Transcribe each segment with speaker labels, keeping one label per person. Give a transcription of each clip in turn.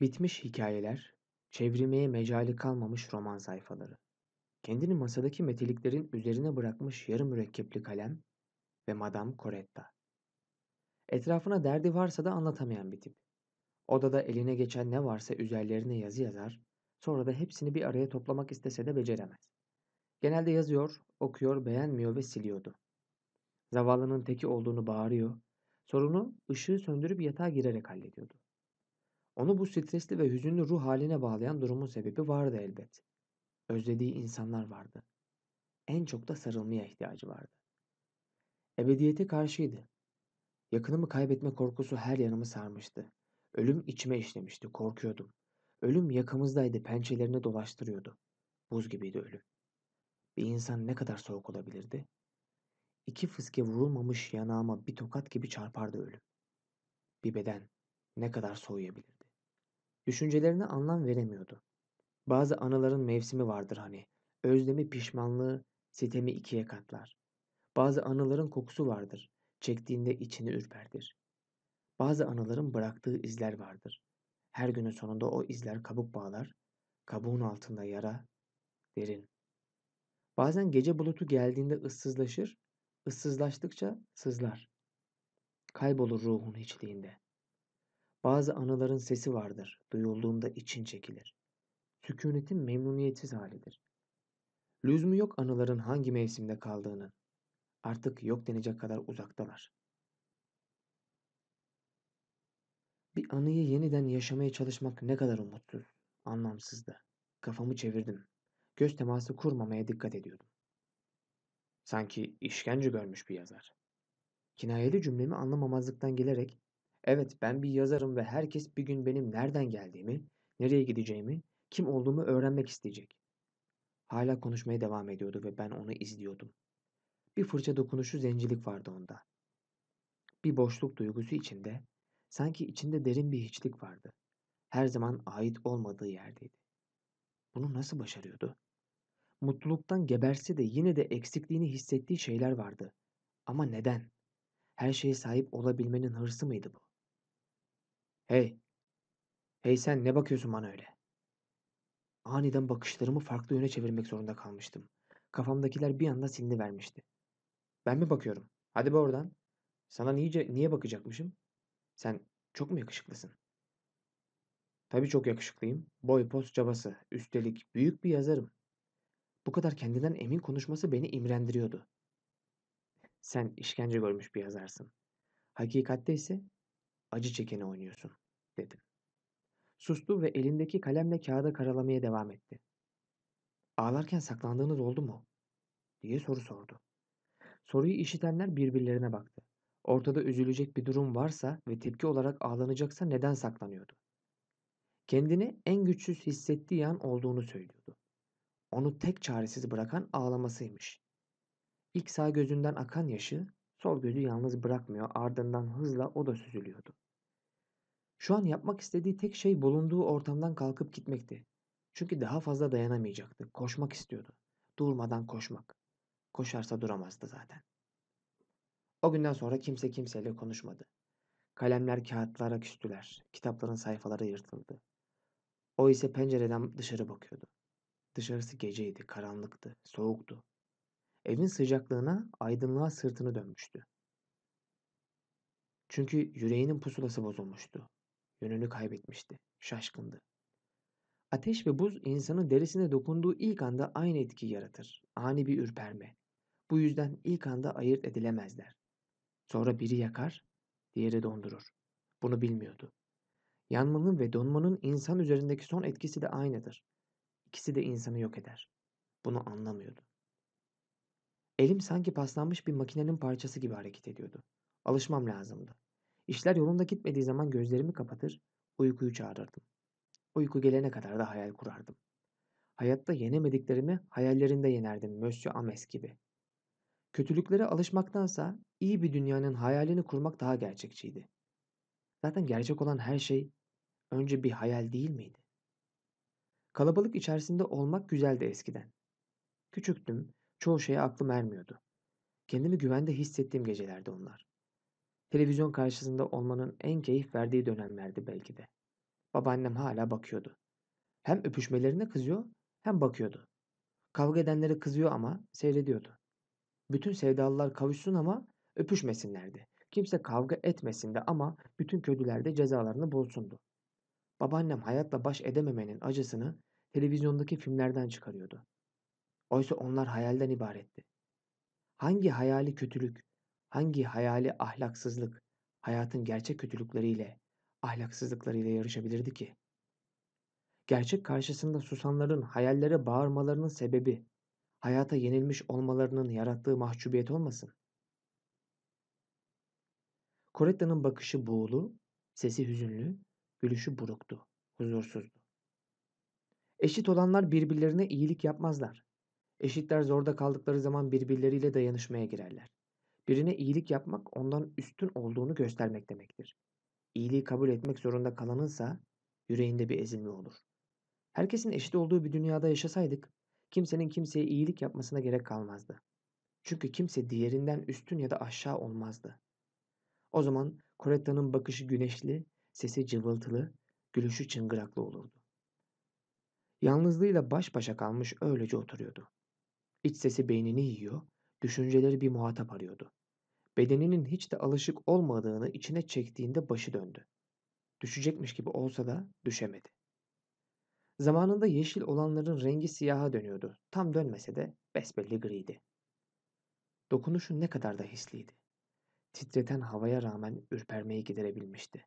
Speaker 1: Bitmiş hikayeler, çevirmeye mecali kalmamış roman sayfaları. Kendini masadaki meteliklerin üzerine bırakmış yarım mürekkepli kalem ve Madame Coretta. Etrafına derdi varsa da anlatamayan bir tip. Odada eline geçen ne varsa üzerlerine yazı yazar, sonra da hepsini bir araya toplamak istese de beceremez. Genelde yazıyor, okuyor, beğenmiyor ve siliyordu. Zavallının teki olduğunu bağırıyor, sorunu ışığı söndürüp yatağa girerek hallediyordu. Onu bu stresli ve hüzünlü ruh haline bağlayan durumun sebebi vardı elbet. Özlediği insanlar vardı. En çok da sarılmaya ihtiyacı vardı. Ebediyete karşıydı. Yakınımı kaybetme korkusu her yanımı sarmıştı. Ölüm içime işlemişti, korkuyordum. Ölüm yakamızdaydı, Pençelerini dolaştırıyordu. Buz gibiydi ölüm. Bir insan ne kadar soğuk olabilirdi? İki fıske vurulmamış yanağıma bir tokat gibi çarpardı ölüm. Bir beden ne kadar soğuyabilirdi? Düşüncelerine anlam veremiyordu. Bazı anıların mevsimi vardır hani. Özlemi pişmanlığı, sitemi ikiye katlar. Bazı anıların kokusu vardır. Çektiğinde içini ürpertir. Bazı anıların bıraktığı izler vardır. Her günün sonunda o izler kabuk bağlar. Kabuğun altında yara derin. Bazen gece bulutu geldiğinde ıssızlaşır, ıssızlaştıkça sızlar. Kaybolur ruhun hiçliğinde. Bazı anıların sesi vardır, duyulduğunda için çekilir. Sükunetin memnuniyetsiz halidir. Lüzmu yok anıların hangi mevsimde kaldığının. Artık yok denecek kadar uzaktalar. Bir anıyı yeniden yaşamaya çalışmak ne kadar umutsuz, anlamsızdı. Kafamı çevirdim. Göz teması kurmamaya dikkat ediyordum. Sanki işkence görmüş bir yazar. Kinayeli cümlemi anlamamazlıktan gelerek Evet ben bir yazarım ve herkes bir gün benim nereden geldiğimi, nereye gideceğimi, kim olduğumu öğrenmek isteyecek. Hala konuşmaya devam ediyordu ve ben onu izliyordum. Bir fırça dokunuşu zencilik vardı onda. Bir boşluk duygusu içinde, sanki içinde derin bir hiçlik vardı. Her zaman ait olmadığı yerdeydi. Bunu nasıl başarıyordu? Mutluluktan geberse de yine de eksikliğini hissettiği şeyler vardı. Ama neden? Her şeye sahip olabilmenin hırsı mıydı bu? Hey. Hey sen ne bakıyorsun bana öyle? Aniden bakışlarımı farklı yöne çevirmek zorunda kalmıştım. Kafamdakiler bir anda silini vermişti. Ben mi bakıyorum? Hadi be oradan. Sana niye, niye bakacakmışım? Sen çok mu yakışıklısın? Tabii çok yakışıklıyım. Boy poz cabası. Üstelik büyük bir yazarım. Bu kadar kendinden emin konuşması beni imrendiriyordu. Sen işkence görmüş bir yazarsın. Hakikatte ise acı çekeni oynuyorsun, dedi. Sustu ve elindeki kalemle kağıda karalamaya devam etti. Ağlarken saklandığınız oldu mu? diye soru sordu. Soruyu işitenler birbirlerine baktı. Ortada üzülecek bir durum varsa ve tepki olarak ağlanacaksa neden saklanıyordu? Kendini en güçsüz hissettiği an olduğunu söylüyordu. Onu tek çaresiz bırakan ağlamasıymış. İlk sağ gözünden akan yaşı Sol gözü yalnız bırakmıyor ardından hızla o da süzülüyordu. Şu an yapmak istediği tek şey bulunduğu ortamdan kalkıp gitmekti. Çünkü daha fazla dayanamayacaktı. Koşmak istiyordu. Durmadan koşmak. Koşarsa duramazdı zaten. O günden sonra kimse kimseyle konuşmadı. Kalemler kağıtlara küstüler. Kitapların sayfaları yırtıldı. O ise pencereden dışarı bakıyordu. Dışarısı geceydi, karanlıktı, soğuktu. Evin sıcaklığına, aydınlığa sırtını dönmüştü. Çünkü yüreğinin pusulası bozulmuştu. Yönünü kaybetmişti. Şaşkındı. Ateş ve buz insanın derisine dokunduğu ilk anda aynı etki yaratır. Ani bir ürperme. Bu yüzden ilk anda ayırt edilemezler. Sonra biri yakar, diğeri dondurur. Bunu bilmiyordu. Yanmanın ve donmanın insan üzerindeki son etkisi de aynıdır. İkisi de insanı yok eder. Bunu anlamıyordu. Elim sanki paslanmış bir makinenin parçası gibi hareket ediyordu. Alışmam lazımdı. İşler yolunda gitmediği zaman gözlerimi kapatır, uykuyu çağırırdım. Uyku gelene kadar da hayal kurardım. Hayatta yenemediklerimi hayallerinde yenerdim Monsieur Ames gibi. Kötülüklere alışmaktansa iyi bir dünyanın hayalini kurmak daha gerçekçiydi. Zaten gerçek olan her şey önce bir hayal değil miydi? Kalabalık içerisinde olmak güzeldi eskiden. Küçüktüm Çoğu şeye aklım ermiyordu. Kendimi güvende hissettiğim gecelerdi onlar. Televizyon karşısında olmanın en keyif verdiği dönemlerdi belki de. Babaannem hala bakıyordu. Hem öpüşmelerine kızıyor hem bakıyordu. Kavga edenlere kızıyor ama seyrediyordu. Bütün sevdalılar kavuşsun ama öpüşmesinlerdi. Kimse kavga etmesin de ama bütün köylüler de cezalarını bulsundu. Babaannem hayatla baş edememenin acısını televizyondaki filmlerden çıkarıyordu. Oysa onlar hayalden ibaretti. Hangi hayali kötülük, hangi hayali ahlaksızlık hayatın gerçek kötülükleriyle, ahlaksızlıklarıyla yarışabilirdi ki? Gerçek karşısında susanların hayallere bağırmalarının sebebi hayata yenilmiş olmalarının yarattığı mahcubiyet olmasın. Coretta'nın bakışı buğulu, sesi hüzünlü, gülüşü buruktu, huzursuzdu. Eşit olanlar birbirlerine iyilik yapmazlar. Eşitler zorda kaldıkları zaman birbirleriyle dayanışmaya girerler. Birine iyilik yapmak ondan üstün olduğunu göstermek demektir. İyiliği kabul etmek zorunda kalanınsa yüreğinde bir ezilme olur. Herkesin eşit olduğu bir dünyada yaşasaydık kimsenin kimseye iyilik yapmasına gerek kalmazdı. Çünkü kimse diğerinden üstün ya da aşağı olmazdı. O zaman Coretta'nın bakışı güneşli, sesi cıvıltılı, gülüşü çıngıraklı olurdu. Yalnızlığıyla baş başa kalmış öylece oturuyordu. İç sesi beynini yiyor, düşünceleri bir muhatap arıyordu. Bedeninin hiç de alışık olmadığını içine çektiğinde başı döndü. Düşecekmiş gibi olsa da düşemedi. Zamanında yeşil olanların rengi siyaha dönüyordu. Tam dönmese de besbelli griydi. Dokunuşu ne kadar da hisliydi. Titreten havaya rağmen ürpermeyi giderebilmişti.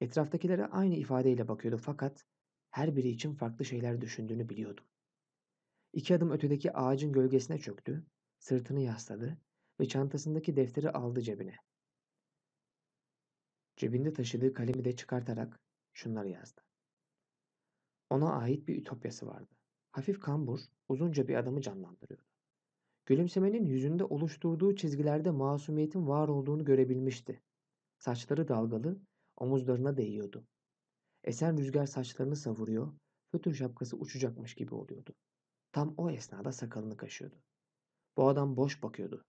Speaker 1: Etraftakilere aynı ifadeyle bakıyordu fakat her biri için farklı şeyler düşündüğünü biliyordum. İki adım ötedeki ağacın gölgesine çöktü, sırtını yasladı ve çantasındaki defteri aldı cebine. Cebinde taşıdığı kalemi de çıkartarak şunları yazdı. Ona ait bir ütopyası vardı. Hafif kambur, uzunca bir adamı canlandırıyordu. Gülümsemenin yüzünde oluşturduğu çizgilerde masumiyetin var olduğunu görebilmişti. Saçları dalgalı, omuzlarına değiyordu. Esen rüzgar saçlarını savuruyor, fötür şapkası uçacakmış gibi oluyordu. Tam o esnada sakalını kaşıyordu. Bu adam boş bakıyordu.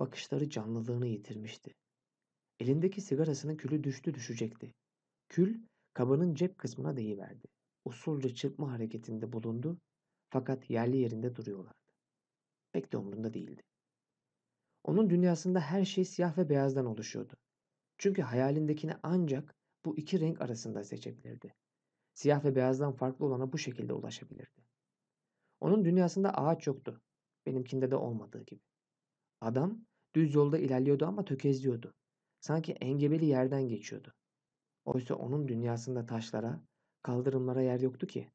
Speaker 1: Bakışları canlılığını yitirmişti. Elindeki sigarasının külü düştü düşecekti. Kül kabının cep kısmına değiverdi. Usulca çırpma hareketinde bulundu fakat yerli yerinde duruyorlardı. Pek de umrunda değildi. Onun dünyasında her şey siyah ve beyazdan oluşuyordu. Çünkü hayalindekini ancak bu iki renk arasında seçebilirdi. Siyah ve beyazdan farklı olana bu şekilde ulaşabilirdi. Onun dünyasında ağaç yoktu. Benimkinde de olmadığı gibi. Adam düz yolda ilerliyordu ama tökezliyordu. Sanki engebeli yerden geçiyordu. Oysa onun dünyasında taşlara, kaldırımlara yer yoktu ki.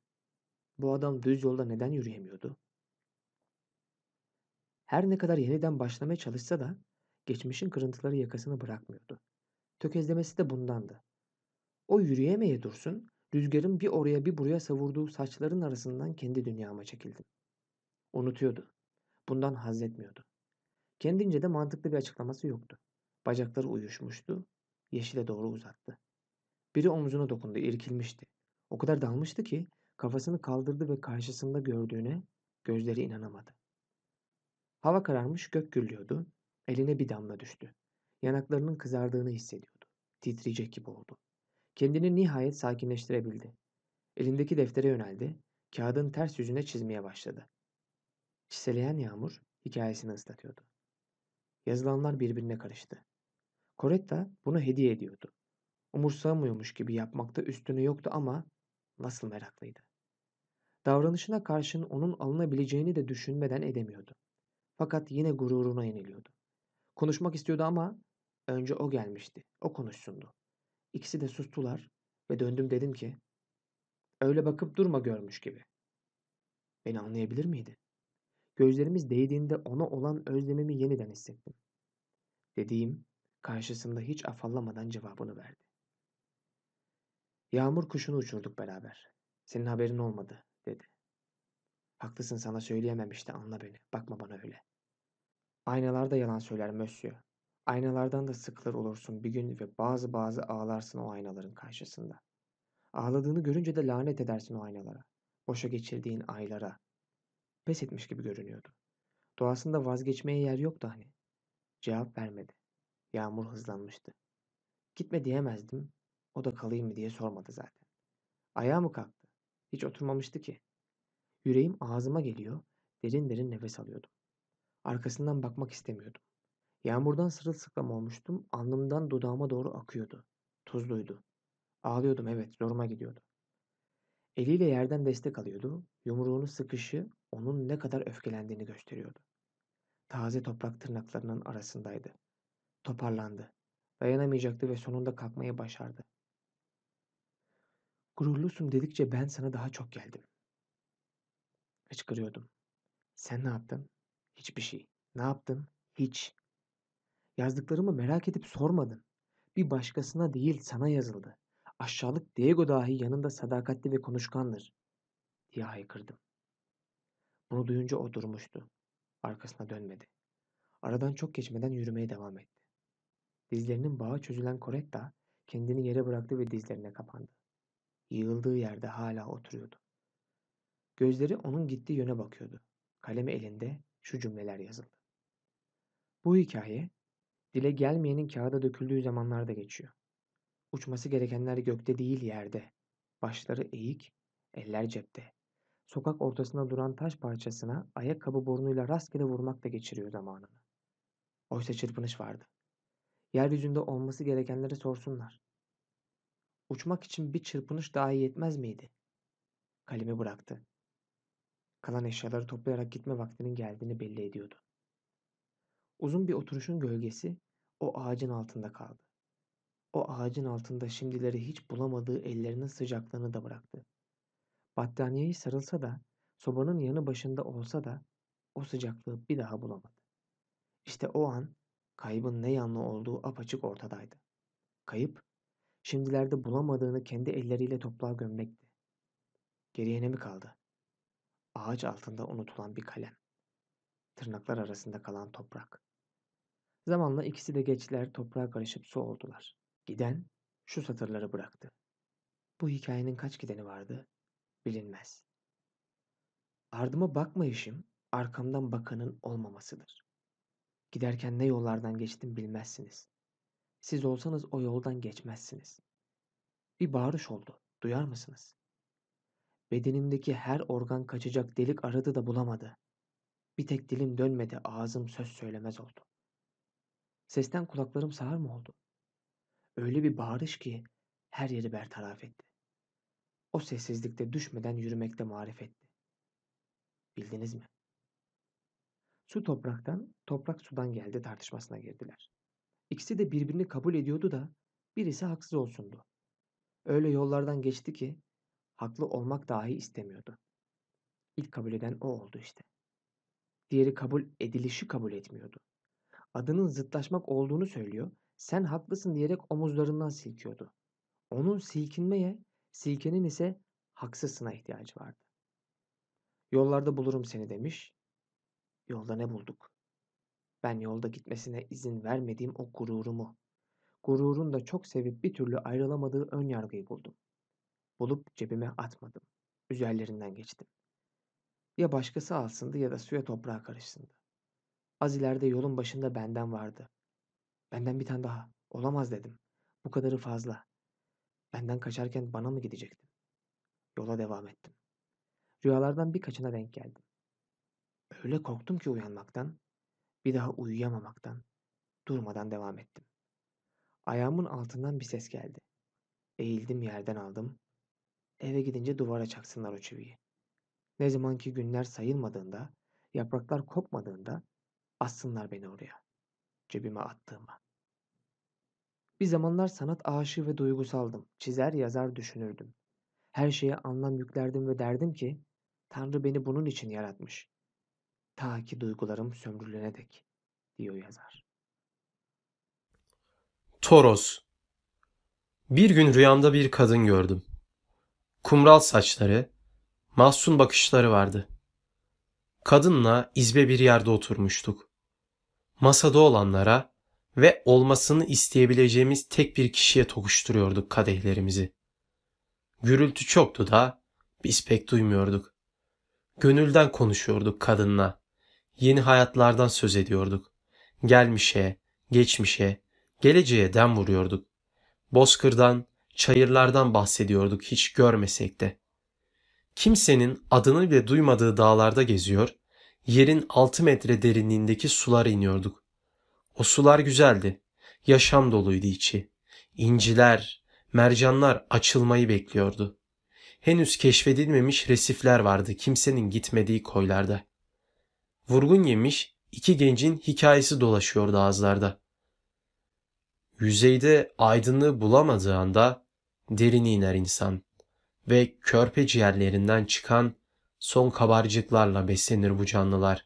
Speaker 1: Bu adam düz yolda neden yürüyemiyordu? Her ne kadar yeniden başlamaya çalışsa da geçmişin kırıntıları yakasını bırakmıyordu. Tökezlemesi de bundandı. O yürüyemeye dursun, Rüzgarın bir oraya bir buraya savurduğu saçların arasından kendi dünyama çekildim. Unutuyordu. Bundan haz etmiyordu. Kendince de mantıklı bir açıklaması yoktu. Bacakları uyuşmuştu. Yeşile doğru uzattı. Biri omzuna dokundu, irkilmişti. O kadar dalmıştı ki kafasını kaldırdı ve karşısında gördüğüne gözleri inanamadı. Hava kararmış, gök gürlüyordu. Eline bir damla düştü. Yanaklarının kızardığını hissediyordu. Titreyecek gibi oldu. Kendini nihayet sakinleştirebildi. Elindeki deftere yöneldi, kağıdın ters yüzüne çizmeye başladı. Çiseleyen yağmur hikayesini ıslatıyordu. Yazılanlar birbirine karıştı. Coretta bunu hediye ediyordu. Umursamıyormuş gibi yapmakta üstüne yoktu ama nasıl meraklıydı. Davranışına karşın onun alınabileceğini de düşünmeden edemiyordu. Fakat yine gururuna yeniliyordu. Konuşmak istiyordu ama önce o gelmişti, o konuşsundu. İkisi de sustular ve döndüm dedim ki öyle bakıp durma görmüş gibi. Beni anlayabilir miydi? Gözlerimiz değdiğinde ona olan özlemimi yeniden hissettim. Dediğim karşısında hiç afallamadan cevabını verdi. Yağmur kuşunu uçurduk beraber. Senin haberin olmadı dedi. Haklısın sana söyleyemem işte anla beni. Bakma bana öyle. Aynalarda yalan söyler Mösyö. Aynalardan da sıkılır olursun bir gün ve bazı bazı ağlarsın o aynaların karşısında. Ağladığını görünce de lanet edersin o aynalara. Boşa geçirdiğin aylara. Pes etmiş gibi görünüyordu. Doğasında vazgeçmeye yer yoktu hani. Cevap vermedi. Yağmur hızlanmıştı. Gitme diyemezdim. O da kalayım mı diye sormadı zaten. Ayağa mı kalktı? Hiç oturmamıştı ki. Yüreğim ağzıma geliyor, derin derin nefes alıyordum. Arkasından bakmak istemiyordum. Yağmurdan sırılsıklam olmuştum. Alnımdan dudağıma doğru akıyordu. Tuzluydu. Ağlıyordum evet zoruma gidiyordu. Eliyle yerden destek alıyordu. Yumruğunu sıkışı onun ne kadar öfkelendiğini gösteriyordu. Taze toprak tırnaklarının arasındaydı. Toparlandı. Dayanamayacaktı ve sonunda kalkmayı başardı. Gururlusun dedikçe ben sana daha çok geldim. Hıçkırıyordum. Sen ne yaptın? Hiçbir şey. Ne yaptın? Hiç. Yazdıklarımı merak edip sormadın. Bir başkasına değil sana yazıldı. Aşağılık Diego dahi yanında sadakatli ve konuşkandır. Diye haykırdım. Bunu duyunca o durmuştu. Arkasına dönmedi. Aradan çok geçmeden yürümeye devam etti. Dizlerinin bağı çözülen Coretta kendini yere bıraktı ve dizlerine kapandı. Yığıldığı yerde hala oturuyordu. Gözleri onun gittiği yöne bakıyordu. Kalemi elinde şu cümleler yazıldı. Bu hikaye Dile gelmeyenin kağıda döküldüğü zamanlar da geçiyor. Uçması gerekenler gökte değil yerde. Başları eğik, eller cepte. Sokak ortasında duran taş parçasına ayakkabı burnuyla rastgele vurmakla geçiriyor zamanını. Oysa çırpınış vardı. Yeryüzünde olması gerekenleri sorsunlar. Uçmak için bir çırpınış daha yetmez miydi? Kalemi bıraktı. Kalan eşyaları toplayarak gitme vaktinin geldiğini belli ediyordu. Uzun bir oturuşun gölgesi o ağacın altında kaldı. O ağacın altında şimdileri hiç bulamadığı ellerinin sıcaklığını da bıraktı. Battaniyeyi sarılsa da, sobanın yanı başında olsa da o sıcaklığı bir daha bulamadı. İşte o an kaybın ne yanlı olduğu apaçık ortadaydı. Kayıp, şimdilerde bulamadığını kendi elleriyle toprağa gömmekti. Geriye ne mi kaldı? Ağaç altında unutulan bir kalem. Tırnaklar arasında kalan toprak. Zamanla ikisi de geçtiler, toprağa karışıp su oldular. Giden şu satırları bıraktı. Bu hikayenin kaç gideni vardı bilinmez. Ardıma bakmayışım arkamdan bakanın olmamasıdır. Giderken ne yollardan geçtim bilmezsiniz. Siz olsanız o yoldan geçmezsiniz. Bir bağırış oldu. Duyar mısınız? Bedenimdeki her organ kaçacak delik aradı da bulamadı. Bir tek dilim dönmedi, ağzım söz söylemez oldu. Sesten kulaklarım sağır mı oldu? Öyle bir bağırış ki her yeri bertaraf etti. O sessizlikte düşmeden yürümekte marifetti. Bildiniz mi? Su topraktan, toprak sudan geldi tartışmasına girdiler. İkisi de birbirini kabul ediyordu da birisi haksız olsundu. Öyle yollardan geçti ki haklı olmak dahi istemiyordu. İlk kabul eden o oldu işte. Diğeri kabul edilişi kabul etmiyordu adının zıtlaşmak olduğunu söylüyor, sen haklısın diyerek omuzlarından silkiyordu. Onun silkinmeye, silkenin ise haksızsına ihtiyacı vardı. Yollarda bulurum seni demiş. Yolda ne bulduk? Ben yolda gitmesine izin vermediğim o gururumu, gururun da çok sevip bir türlü ayrılamadığı ön yargıyı buldum. Bulup cebime atmadım. Üzerlerinden geçtim. Ya başkası alsındı ya da suya toprağa karışsındı. Az ileride yolun başında benden vardı. Benden bir tane daha. Olamaz dedim. Bu kadarı fazla. Benden kaçarken bana mı gidecektim? Yola devam ettim. Rüyalardan birkaçına denk geldim. Öyle korktum ki uyanmaktan, bir daha uyuyamamaktan, durmadan devam ettim. Ayağımın altından bir ses geldi. Eğildim yerden aldım. Eve gidince duvara çaksınlar o çiviyi. Ne zamanki günler sayılmadığında, yapraklar kopmadığında Assınlar beni oraya. Cebime attığıma. Bir zamanlar sanat aşığı ve duygusaldım. Çizer, yazar, düşünürdüm. Her şeye anlam yüklerdim ve derdim ki Tanrı beni bunun için yaratmış. Ta ki duygularım sömürülene dek diyor yazar.
Speaker 2: Toros Bir gün rüyamda bir kadın gördüm. Kumral saçları, mahzun bakışları vardı. Kadınla izbe bir yerde oturmuştuk. Masada olanlara ve olmasını isteyebileceğimiz tek bir kişiye tokuşturuyorduk kadehlerimizi. Gürültü çoktu da biz pek duymuyorduk. Gönülden konuşuyorduk kadınla. Yeni hayatlardan söz ediyorduk. Gelmişe, geçmişe, geleceğe dem vuruyorduk. Bozkırdan, çayırlardan bahsediyorduk hiç görmesek de. Kimsenin adını bile duymadığı dağlarda geziyor, yerin 6 metre derinliğindeki sulara iniyorduk. O sular güzeldi. Yaşam doluydu içi. İnciler, mercanlar açılmayı bekliyordu. Henüz keşfedilmemiş resifler vardı kimsenin gitmediği koylarda. Vurgun yemiş iki gencin hikayesi dolaşıyordu ağızlarda. Yüzeyde aydınlığı bulamadığı anda derine iner insan ve körpe ciğerlerinden çıkan son kabarcıklarla beslenir bu canlılar,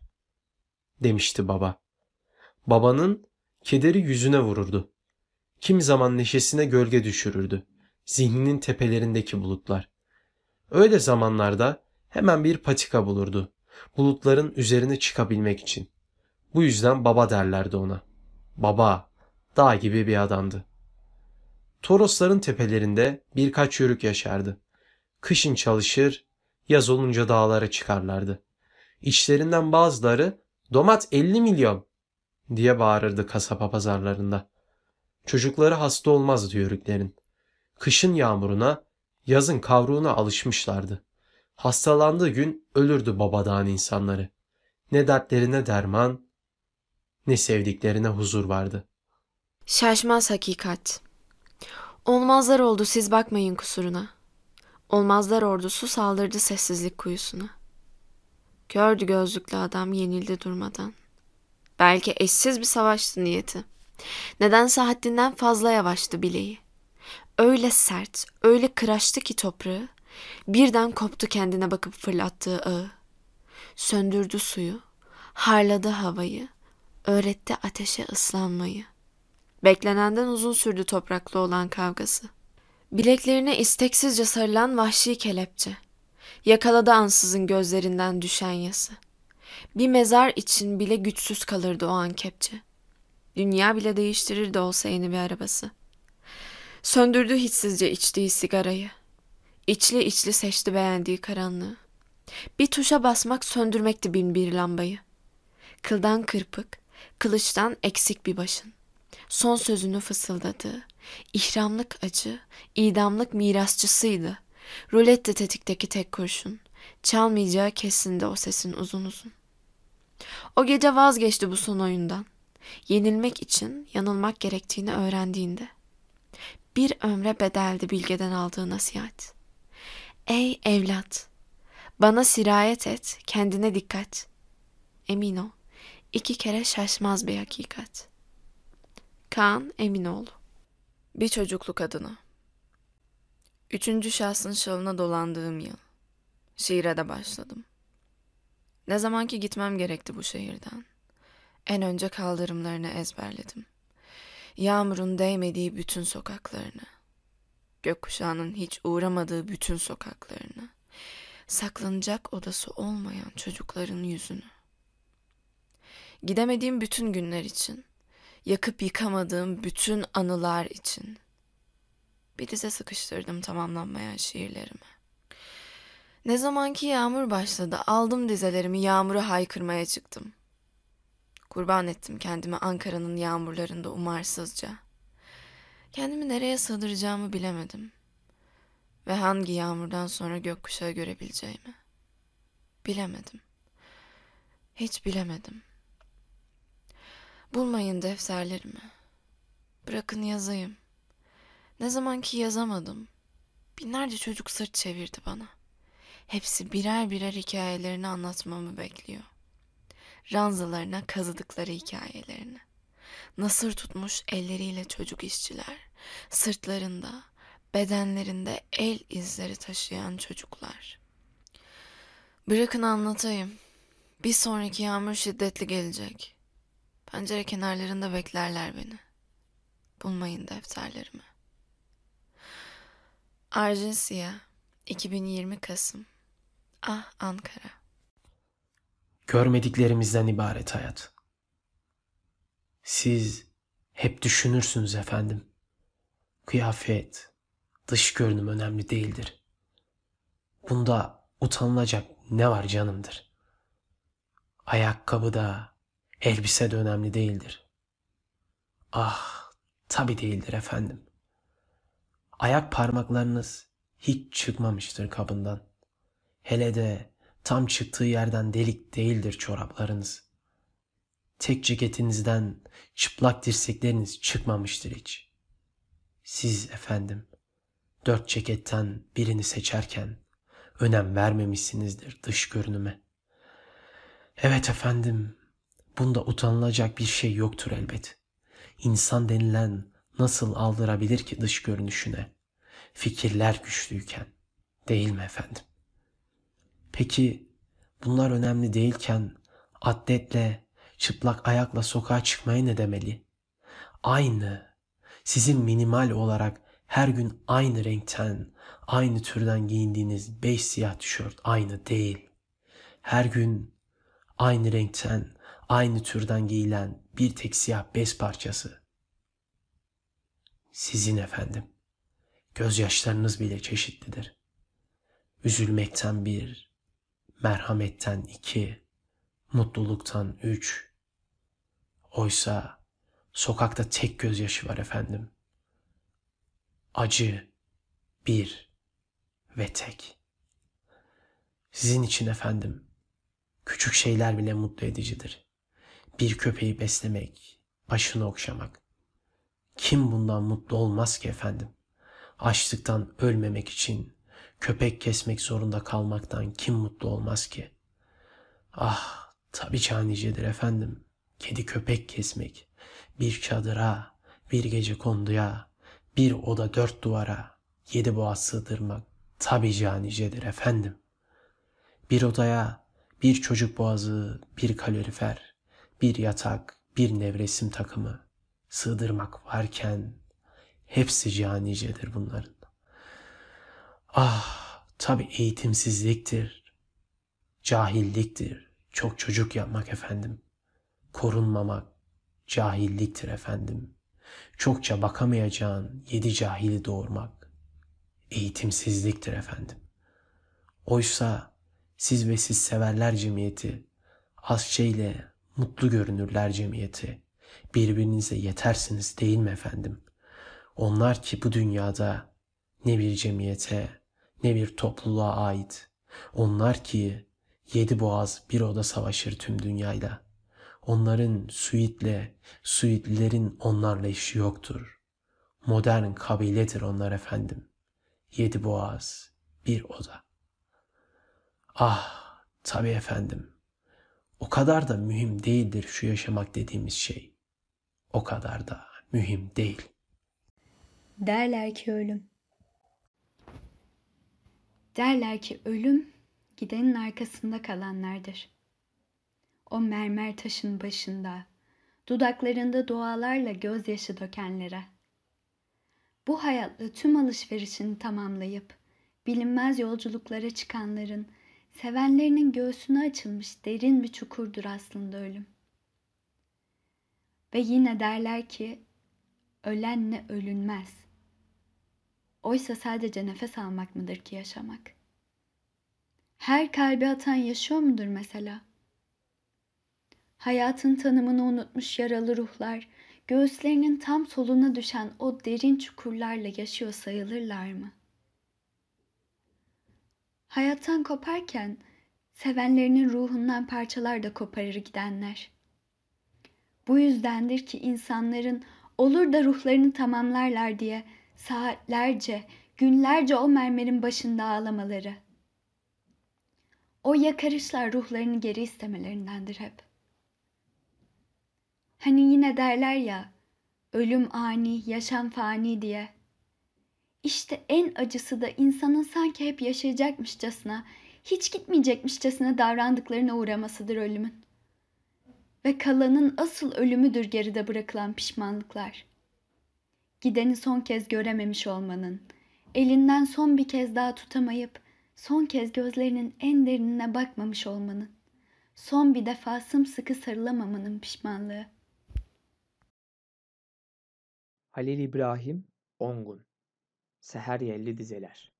Speaker 2: demişti baba. Babanın kederi yüzüne vururdu. Kim zaman neşesine gölge düşürürdü. Zihninin tepelerindeki bulutlar. Öyle zamanlarda hemen bir patika bulurdu. Bulutların üzerine çıkabilmek için. Bu yüzden baba derlerdi ona. Baba, dağ gibi bir adamdı. Torosların tepelerinde birkaç yörük yaşardı. Kışın çalışır, yaz olunca dağlara çıkarlardı. İçlerinden bazıları domat 50 milyon diye bağırırdı kasaba pazarlarında. Çocukları hasta olmaz diyorüklerin. Kışın yağmuruna, yazın kavruğuna alışmışlardı. Hastalandığı gün ölürdü babadan insanları. Ne dertlerine derman, ne sevdiklerine huzur vardı.
Speaker 3: Şaşmaz hakikat. Olmazlar oldu siz bakmayın kusuruna.'' Olmazlar ordusu saldırdı sessizlik kuyusuna. Gördü gözlüklü adam yenildi durmadan. Belki eşsiz bir savaştı niyeti. Neden haddinden fazla yavaştı bileği. Öyle sert, öyle kıraştı ki toprağı. Birden koptu kendine bakıp fırlattığı ağı. Söndürdü suyu, harladı havayı, öğretti ateşe ıslanmayı. Beklenenden uzun sürdü topraklı olan kavgası.'' Bileklerine isteksizce sarılan vahşi kelepçe. Yakaladı ansızın gözlerinden düşen yası. Bir mezar için bile güçsüz kalırdı o an kepçe. Dünya bile değiştirirdi olsa yeni bir arabası. Söndürdü hissizce içtiği sigarayı. İçli içli seçti beğendiği karanlığı. Bir tuşa basmak söndürmekti bin bir lambayı. Kıldan kırpık, kılıçtan eksik bir başın. Son sözünü fısıldadı. İhramlık acı, idamlık mirasçısıydı. Rulette tetikteki tek kurşun. Çalmayacağı kesindi o sesin uzun uzun. O gece vazgeçti bu son oyundan. Yenilmek için yanılmak gerektiğini öğrendiğinde. Bir ömre bedeldi Bilge'den aldığı nasihat. Ey evlat! Bana sirayet et, kendine dikkat. Emin ol, iki kere şaşmaz bir hakikat. Kaan Eminoğlu bir çocukluk adına. Üçüncü şahsın şalına dolandığım yıl. Şiire de başladım. Ne zamanki gitmem gerekti bu şehirden. En önce kaldırımlarını ezberledim. Yağmurun değmediği bütün sokaklarını. Gökkuşağının hiç uğramadığı bütün sokaklarını. Saklanacak odası olmayan çocukların yüzünü. Gidemediğim bütün günler için yakıp yıkamadığım bütün anılar için. Bir dize sıkıştırdım tamamlanmayan şiirlerimi. Ne zamanki yağmur başladı aldım dizelerimi yağmuru haykırmaya çıktım. Kurban ettim kendimi Ankara'nın yağmurlarında umarsızca. Kendimi nereye sığdıracağımı bilemedim. Ve hangi yağmurdan sonra gökkuşağı görebileceğimi. Bilemedim. Hiç bilemedim.'' Bulmayın defterlerimi. Bırakın yazayım. Ne zaman ki yazamadım. Binlerce çocuk sırt çevirdi bana. Hepsi birer birer hikayelerini anlatmamı bekliyor. Ranzalarına kazıdıkları hikayelerini. Nasır tutmuş elleriyle çocuk işçiler. Sırtlarında, bedenlerinde el izleri taşıyan çocuklar. Bırakın anlatayım. Bir sonraki yağmur şiddetli gelecek.'' Pencere kenarlarında beklerler beni. Bulmayın defterlerimi. Arjensia, 2020 Kasım. Ah Ankara.
Speaker 2: Görmediklerimizden ibaret hayat. Siz hep düşünürsünüz efendim. Kıyafet, dış görünüm önemli değildir. Bunda utanılacak ne var canımdır. Ayakkabı da, Elbise de önemli değildir. Ah, tabii değildir efendim. Ayak parmaklarınız hiç çıkmamıştır kabından. Hele de tam çıktığı yerden delik değildir çoraplarınız. Tek ceketinizden çıplak dirsekleriniz çıkmamıştır hiç. Siz efendim dört ceketten birini seçerken önem vermemişsinizdir dış görünüme. Evet efendim Bunda utanılacak bir şey yoktur elbet. İnsan denilen nasıl aldırabilir ki dış görünüşüne? Fikirler güçlüyken. Değil mi efendim? Peki bunlar önemli değilken adetle çıplak ayakla sokağa çıkmayı ne demeli? Aynı, sizin minimal olarak her gün aynı renkten, aynı türden giyindiğiniz beş siyah tişört aynı değil. Her gün aynı renkten, aynı türden giyilen bir tek siyah bez parçası. Sizin efendim, gözyaşlarınız bile çeşitlidir. Üzülmekten bir, merhametten iki, mutluluktan üç. Oysa sokakta tek gözyaşı var efendim. Acı bir ve tek. Sizin için efendim, küçük şeyler bile mutlu edicidir bir köpeği beslemek, başını okşamak. Kim bundan mutlu olmaz ki efendim? Açlıktan ölmemek için köpek kesmek zorunda kalmaktan kim mutlu olmaz ki? Ah, tabi canicedir efendim. Kedi köpek kesmek, bir çadıra, bir gece konduya, bir oda dört duvara, yedi boğaz sığdırmak tabi canicedir efendim. Bir odaya, bir çocuk boğazı, bir kalorifer, bir yatak, bir nevresim takımı sığdırmak varken hepsi canicedir bunların. Ah tabi eğitimsizliktir, cahilliktir, çok çocuk yapmak efendim. Korunmamak cahilliktir efendim. Çokça bakamayacağın yedi cahili doğurmak eğitimsizliktir efendim. Oysa siz ve siz severler cemiyeti az şeyle mutlu görünürler cemiyeti. Birbirinize yetersiniz değil mi efendim? Onlar ki bu dünyada ne bir cemiyete ne bir topluluğa ait. Onlar ki yedi boğaz bir oda savaşır tüm dünyayla. Onların suitle, suitlerin onlarla işi yoktur. Modern kabiledir onlar efendim. Yedi boğaz, bir oda. Ah, tabii efendim. O kadar da mühim değildir şu yaşamak dediğimiz şey. O kadar da mühim değil.
Speaker 4: Derler ki ölüm. Derler ki ölüm gidenin arkasında kalanlardır. O mermer taşın başında, dudaklarında dualarla gözyaşı dökenlere. Bu hayatla tüm alışverişini tamamlayıp bilinmez yolculuklara çıkanların Sevenlerinin göğsüne açılmış derin bir çukurdur aslında ölüm. Ve yine derler ki ölenle ölünmez. Oysa sadece nefes almak mıdır ki yaşamak? Her kalbi atan yaşıyor mudur mesela? Hayatın tanımını unutmuş yaralı ruhlar, göğüslerinin tam soluna düşen o derin çukurlarla yaşıyor sayılırlar mı?'' Hayattan koparken sevenlerinin ruhundan parçalar da koparır gidenler. Bu yüzdendir ki insanların olur da ruhlarını tamamlarlar diye saatlerce, günlerce o mermerin başında ağlamaları. O yakarışlar ruhlarını geri istemelerindendir hep. Hani yine derler ya, ölüm ani, yaşam fani diye.'' İşte en acısı da insanın sanki hep yaşayacakmışçasına, hiç gitmeyecekmişçasına davrandıklarına uğramasıdır ölümün. Ve kalanın asıl ölümüdür geride bırakılan pişmanlıklar. Gideni son kez görememiş olmanın, elinden son bir kez daha tutamayıp son kez gözlerinin en derinine bakmamış olmanın, son bir defa sımsıkı sarılamamanın pişmanlığı.
Speaker 1: Halil İbrahim Ongun seher yelli dizeler.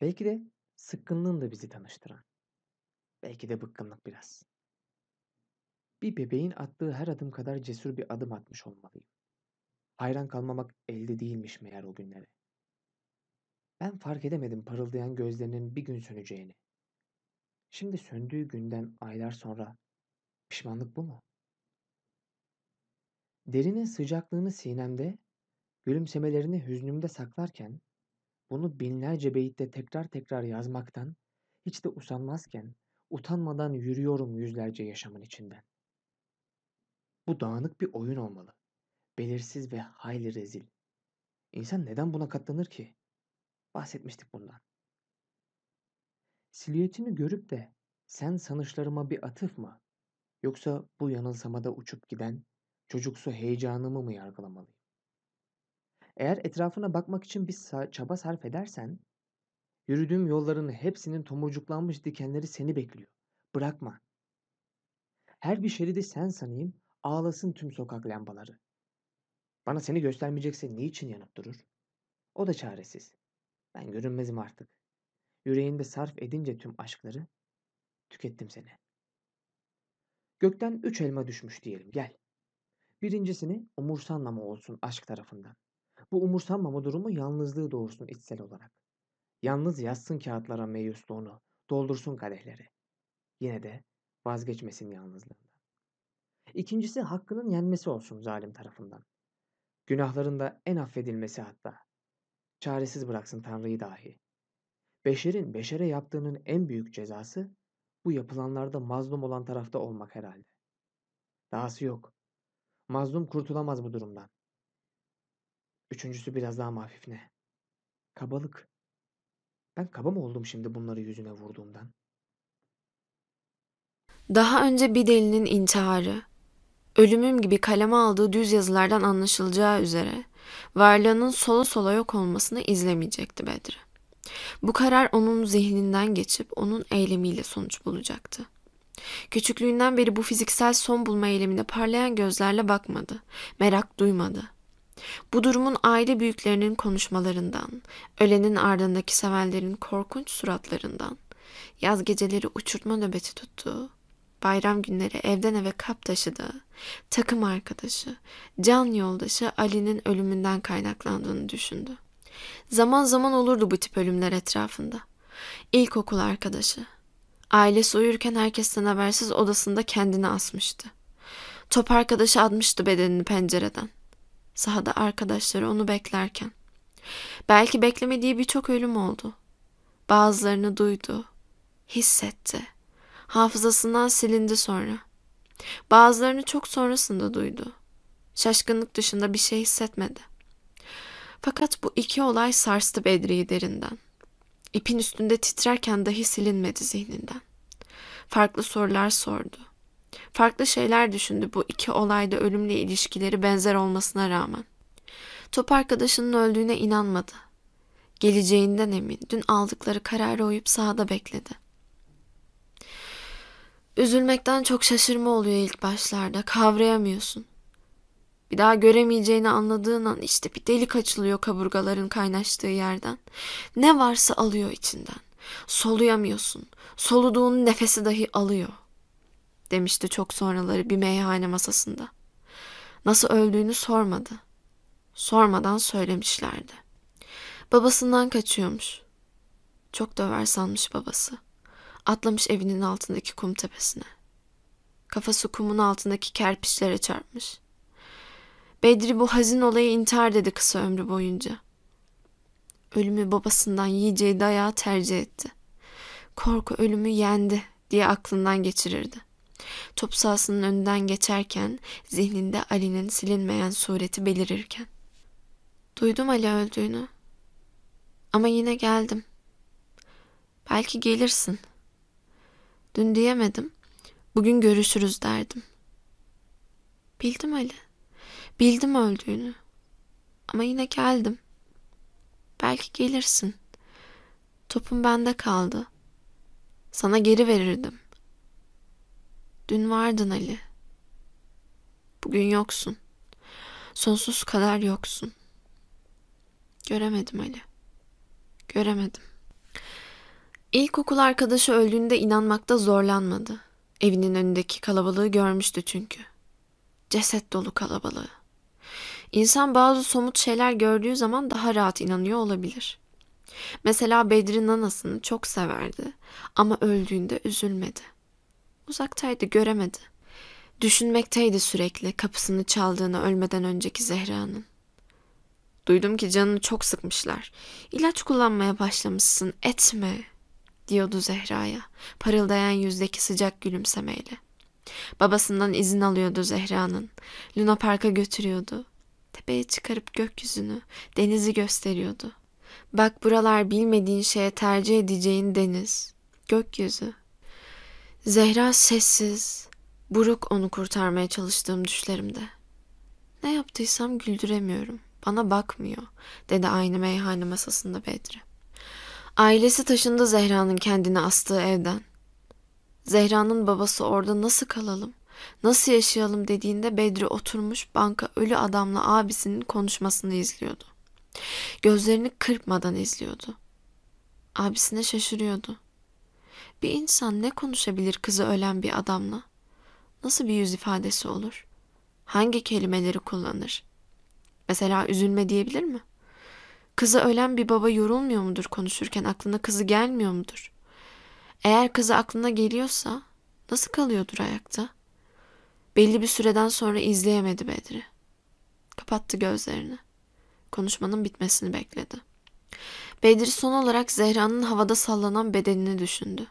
Speaker 1: Belki de sıkkınlığın da bizi tanıştıran. Belki de bıkkınlık biraz. Bir bebeğin attığı her adım kadar cesur bir adım atmış olmalıyım. Hayran kalmamak elde değilmiş meğer o günlere. Ben fark edemedim parıldayan gözlerinin bir gün söneceğini. Şimdi söndüğü günden aylar sonra pişmanlık bu mu? Derinin sıcaklığını sinemde Gülümsemelerini hüznümde saklarken, bunu binlerce beyitte tekrar tekrar yazmaktan, hiç de usanmazken, utanmadan yürüyorum yüzlerce yaşamın içinden. Bu dağınık bir oyun olmalı. Belirsiz ve hayli rezil. İnsan neden buna katlanır ki? Bahsetmiştik bundan. Silüetini görüp de sen sanışlarıma bir atıf mı? Yoksa bu yanılsamada uçup giden çocuksu heyecanımı mı yargılamalıyım? Eğer etrafına bakmak için bir çaba sarf edersen, yürüdüğüm yolların hepsinin tomurcuklanmış dikenleri seni bekliyor. Bırakma. Her bir şeridi sen sanayım, ağlasın tüm sokak lambaları. Bana seni göstermeyecekse niçin yanıp durur? O da çaresiz. Ben görünmezim artık. Yüreğinde sarf edince tüm aşkları, tükettim seni. Gökten üç elma düşmüş diyelim, gel. Birincisini umursanlama olsun aşk tarafından. Bu umursanmama durumu yalnızlığı doğursun içsel olarak. Yalnız yazsın kağıtlara meyusluğunu, doldursun kadehleri. Yine de vazgeçmesin yalnızlığından. İkincisi hakkının yenmesi olsun zalim tarafından. Günahların da en affedilmesi hatta. Çaresiz bıraksın Tanrı'yı dahi. Beşerin beşere yaptığının en büyük cezası bu yapılanlarda mazlum olan tarafta olmak herhalde. Dahası yok. Mazlum kurtulamaz bu durumdan. Üçüncüsü biraz daha mafif ne? Kabalık. Ben kaba mı oldum şimdi bunları yüzüne vurduğumdan?
Speaker 3: Daha önce bir delinin intiharı, ölümüm gibi kaleme aldığı düz yazılardan anlaşılacağı üzere varlığının sola sola yok olmasını izlemeyecekti Bedri. Bu karar onun zihninden geçip onun eylemiyle sonuç bulacaktı. Küçüklüğünden beri bu fiziksel son bulma eylemine parlayan gözlerle bakmadı, merak duymadı. Bu durumun aile büyüklerinin konuşmalarından, ölenin ardındaki sevenlerin korkunç suratlarından, yaz geceleri uçurtma nöbeti tuttuğu, bayram günleri evden eve kap taşıdığı, takım arkadaşı, can yoldaşı Ali'nin ölümünden kaynaklandığını düşündü. Zaman zaman olurdu bu tip ölümler etrafında. İlkokul arkadaşı. Ailesi uyurken herkesten habersiz odasında kendini asmıştı. Top arkadaşı atmıştı bedenini pencereden sahada arkadaşları onu beklerken. Belki beklemediği birçok ölüm oldu. Bazılarını duydu, hissetti. Hafızasından silindi sonra. Bazılarını çok sonrasında duydu. Şaşkınlık dışında bir şey hissetmedi. Fakat bu iki olay sarstı Bedri'yi derinden. İpin üstünde titrerken dahi silinmedi zihninden. Farklı sorular sordu. Farklı şeyler düşündü bu iki olayda ölümle ilişkileri benzer olmasına rağmen. Top arkadaşının öldüğüne inanmadı. Geleceğinden emin, dün aldıkları karara uyup sahada bekledi. Üzülmekten çok şaşırma oluyor ilk başlarda, kavrayamıyorsun. Bir daha göremeyeceğini anladığın an işte bir delik açılıyor kaburgaların kaynaştığı yerden. Ne varsa alıyor içinden. Soluyamıyorsun. Soluduğun nefesi dahi alıyor.'' demişti çok sonraları bir meyhane masasında. Nasıl öldüğünü sormadı. Sormadan söylemişlerdi. Babasından kaçıyormuş. Çok döver sanmış babası. Atlamış evinin altındaki kum tepesine. Kafası kumun altındaki kerpiçlere çarpmış. Bedri bu hazin olayı intihar dedi kısa ömrü boyunca. Ölümü babasından yiyeceği dayağı tercih etti. Korku ölümü yendi diye aklından geçirirdi. Top sahasının önünden geçerken zihninde Ali'nin silinmeyen sureti belirirken. Duydum Ali öldüğünü. Ama yine geldim. Belki gelirsin. Dün diyemedim. Bugün görüşürüz derdim. Bildim Ali. Bildim öldüğünü. Ama yine geldim. Belki gelirsin. Topun bende kaldı. Sana geri verirdim. Dün vardın Ali. Bugün yoksun. Sonsuz kadar yoksun. Göremedim Ali. Göremedim. İlkokul arkadaşı öldüğünde inanmakta zorlanmadı. Evinin önündeki kalabalığı görmüştü çünkü. Ceset dolu kalabalığı. İnsan bazı somut şeyler gördüğü zaman daha rahat inanıyor olabilir. Mesela Bedri'nin anasını çok severdi ama öldüğünde üzülmedi. Uzaktaydı, göremedi. Düşünmekteydi sürekli kapısını çaldığını ölmeden önceki Zehra'nın. Duydum ki canını çok sıkmışlar. İlaç kullanmaya başlamışsın, etme, diyordu Zehra'ya, parıldayan yüzdeki sıcak gülümsemeyle. Babasından izin alıyordu Zehra'nın. Luna Park'a götürüyordu. Tepeye çıkarıp gökyüzünü, denizi gösteriyordu. Bak buralar bilmediğin şeye tercih edeceğin deniz, gökyüzü, Zehra sessiz, buruk onu kurtarmaya çalıştığım düşlerimde. Ne yaptıysam güldüremiyorum. Bana bakmıyor, dedi aynı meyhane masasında Bedri. Ailesi taşındı Zehra'nın kendini astığı evden. Zehra'nın babası orada nasıl kalalım, nasıl yaşayalım dediğinde Bedri oturmuş banka ölü adamla abisinin konuşmasını izliyordu. Gözlerini kırpmadan izliyordu. Abisine şaşırıyordu. Bir insan ne konuşabilir kızı ölen bir adamla? Nasıl bir yüz ifadesi olur? Hangi kelimeleri kullanır? Mesela üzülme diyebilir mi? Kızı ölen bir baba yorulmuyor mudur konuşurken aklına kızı gelmiyor mudur? Eğer kızı aklına geliyorsa nasıl kalıyordur ayakta? Belli bir süreden sonra izleyemedi Bedri. Kapattı gözlerini. Konuşmanın bitmesini bekledi. Bedri son olarak Zehra'nın havada sallanan bedenini düşündü.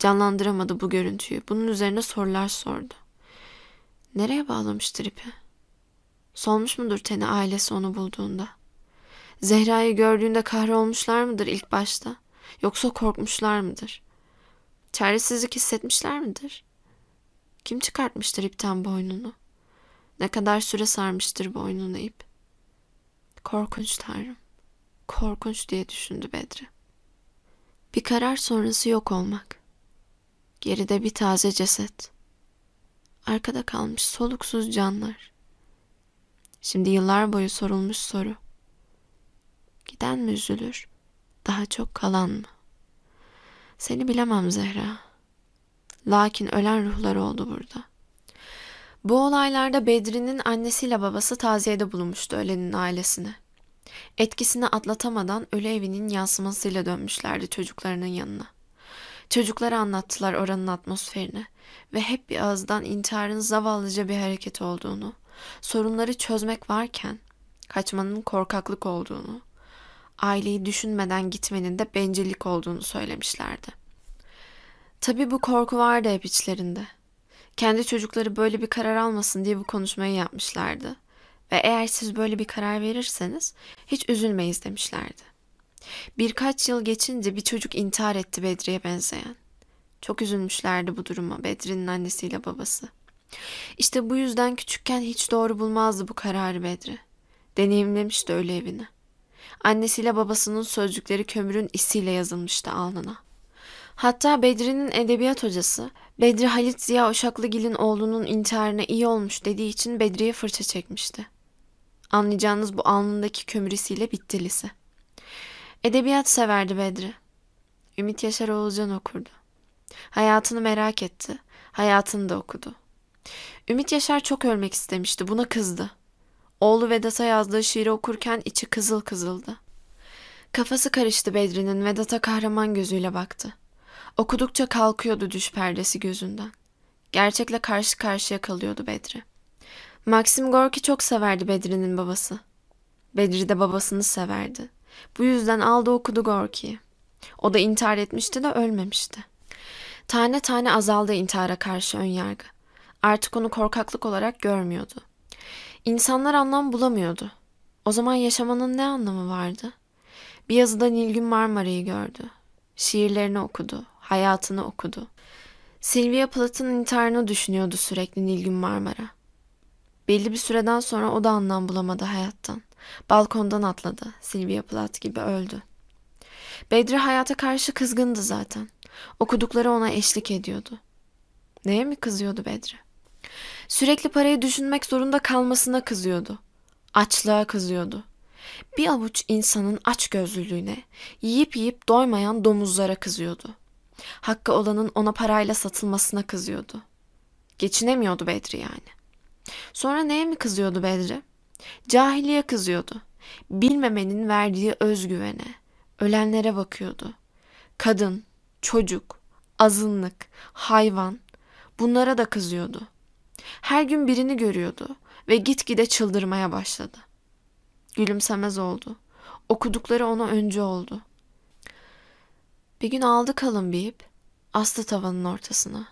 Speaker 3: Canlandıramadı bu görüntüyü. Bunun üzerine sorular sordu. Nereye bağlamıştır ipi? Solmuş mudur teni ailesi onu bulduğunda? Zehra'yı gördüğünde kahrolmuşlar mıdır ilk başta? Yoksa korkmuşlar mıdır? Çaresizlik hissetmişler midir? Kim çıkartmıştır ipten boynunu? Ne kadar süre sarmıştır boynunu ip? Korkunç tanrım. Korkunç diye düşündü Bedri. Bir karar sonrası yok olmak. Geride bir taze ceset. Arkada kalmış soluksuz canlar. Şimdi yıllar boyu sorulmuş soru. Giden mi üzülür? Daha çok kalan mı? Seni bilemem Zehra. Lakin ölen ruhlar oldu burada. Bu olaylarda Bedri'nin annesiyle babası taziyede bulunmuştu ölenin ailesine. Etkisini atlatamadan ölü evinin yansımasıyla dönmüşlerdi çocuklarının yanına. Çocuklara anlattılar oranın atmosferini ve hep bir ağızdan intiharın zavallıca bir hareket olduğunu, sorunları çözmek varken kaçmanın korkaklık olduğunu, aileyi düşünmeden gitmenin de bencillik olduğunu söylemişlerdi. Tabi bu korku vardı hep içlerinde. Kendi çocukları böyle bir karar almasın diye bu konuşmayı yapmışlardı. Ve eğer siz böyle bir karar verirseniz hiç üzülmeyiz demişlerdi. Birkaç yıl geçince bir çocuk intihar etti Bedri'ye benzeyen. Çok üzülmüşlerdi bu duruma Bedri'nin annesiyle babası. İşte bu yüzden küçükken hiç doğru bulmazdı bu kararı Bedri. Deneyimlemişti öyle evini. Annesiyle babasının sözcükleri kömürün isiyle yazılmıştı alnına. Hatta Bedri'nin edebiyat hocası, Bedri Halit Ziya Oşaklıgil'in oğlunun intiharına iyi olmuş dediği için Bedri'ye fırça çekmişti. Anlayacağınız bu alnındaki kömürisiyle bitti lise. Edebiyat severdi Bedri. Ümit Yaşar Oğuzcan okurdu. Hayatını merak etti. Hayatını da okudu. Ümit Yaşar çok ölmek istemişti. Buna kızdı. Oğlu Vedat'a yazdığı şiiri okurken içi kızıl kızıldı. Kafası karıştı Bedri'nin. Vedat'a kahraman gözüyle baktı. Okudukça kalkıyordu düş perdesi gözünden. Gerçekle karşı karşıya kalıyordu Bedri. Maxim Gorki çok severdi Bedri'nin babası. Bedri de babasını severdi. Bu yüzden aldı okudu Gorki'yi. O da intihar etmişti de ölmemişti. Tane tane azaldı intihara karşı önyargı. Artık onu korkaklık olarak görmüyordu. İnsanlar anlam bulamıyordu. O zaman yaşamanın ne anlamı vardı? Bir yazıda Nilgün Marmara'yı gördü. Şiirlerini okudu, hayatını okudu. Sylvia Plath'ın intiharını düşünüyordu sürekli Nilgün Marmara. Belli bir süreden sonra o da anlam bulamadı hayattan. Balkondan atladı. Silvia Plath gibi öldü. Bedri hayata karşı kızgındı zaten. Okudukları ona eşlik ediyordu. Neye mi kızıyordu Bedri? Sürekli parayı düşünmek zorunda kalmasına kızıyordu. Açlığa kızıyordu. Bir avuç insanın aç açgözlülüğüne, yiyip yiyip doymayan domuzlara kızıyordu. Hakkı olanın ona parayla satılmasına kızıyordu. Geçinemiyordu Bedri yani. Sonra neye mi kızıyordu Bedri? Cahiliye kızıyordu. Bilmemenin verdiği özgüvene, ölenlere bakıyordu. Kadın, çocuk, azınlık, hayvan bunlara da kızıyordu. Her gün birini görüyordu ve gitgide çıldırmaya başladı. Gülümsemez oldu. Okudukları ona önce oldu. Bir gün aldı kalın bir ip, astı tavanın ortasına.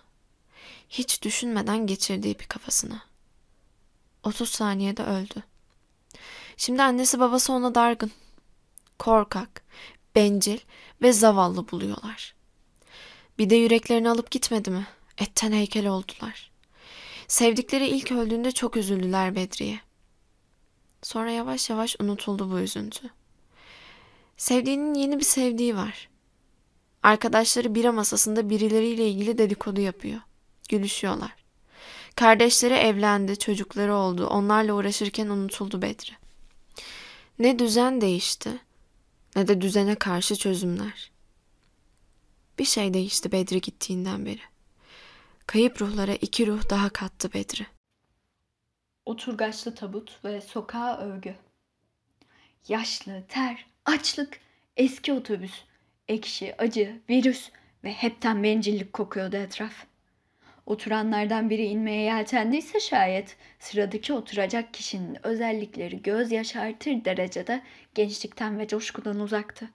Speaker 3: Hiç düşünmeden geçirdiği bir kafasına. 30 saniyede öldü. Şimdi annesi babası ona dargın, korkak, bencil ve zavallı buluyorlar. Bir de yüreklerini alıp gitmedi mi? Etten heykel oldular. Sevdikleri ilk öldüğünde çok üzüldüler Bedri'ye. Sonra yavaş yavaş unutuldu bu üzüntü. Sevdiğinin yeni bir sevdiği var. Arkadaşları bira masasında birileriyle ilgili dedikodu yapıyor. Gülüşüyorlar. Kardeşleri evlendi, çocukları oldu. Onlarla uğraşırken unutuldu Bedri. Ne düzen değişti ne de düzene karşı çözümler. Bir şey değişti Bedri gittiğinden beri. Kayıp ruhlara iki ruh daha kattı Bedri.
Speaker 4: Oturgaçlı tabut ve sokağa övgü. Yaşlı, ter, açlık, eski otobüs, ekşi, acı, virüs ve hepten bencillik kokuyordu etraf. Oturanlardan biri inmeye yeltendiyse şayet sıradaki oturacak kişinin özellikleri göz yaşartır derecede gençlikten ve coşkudan uzaktı.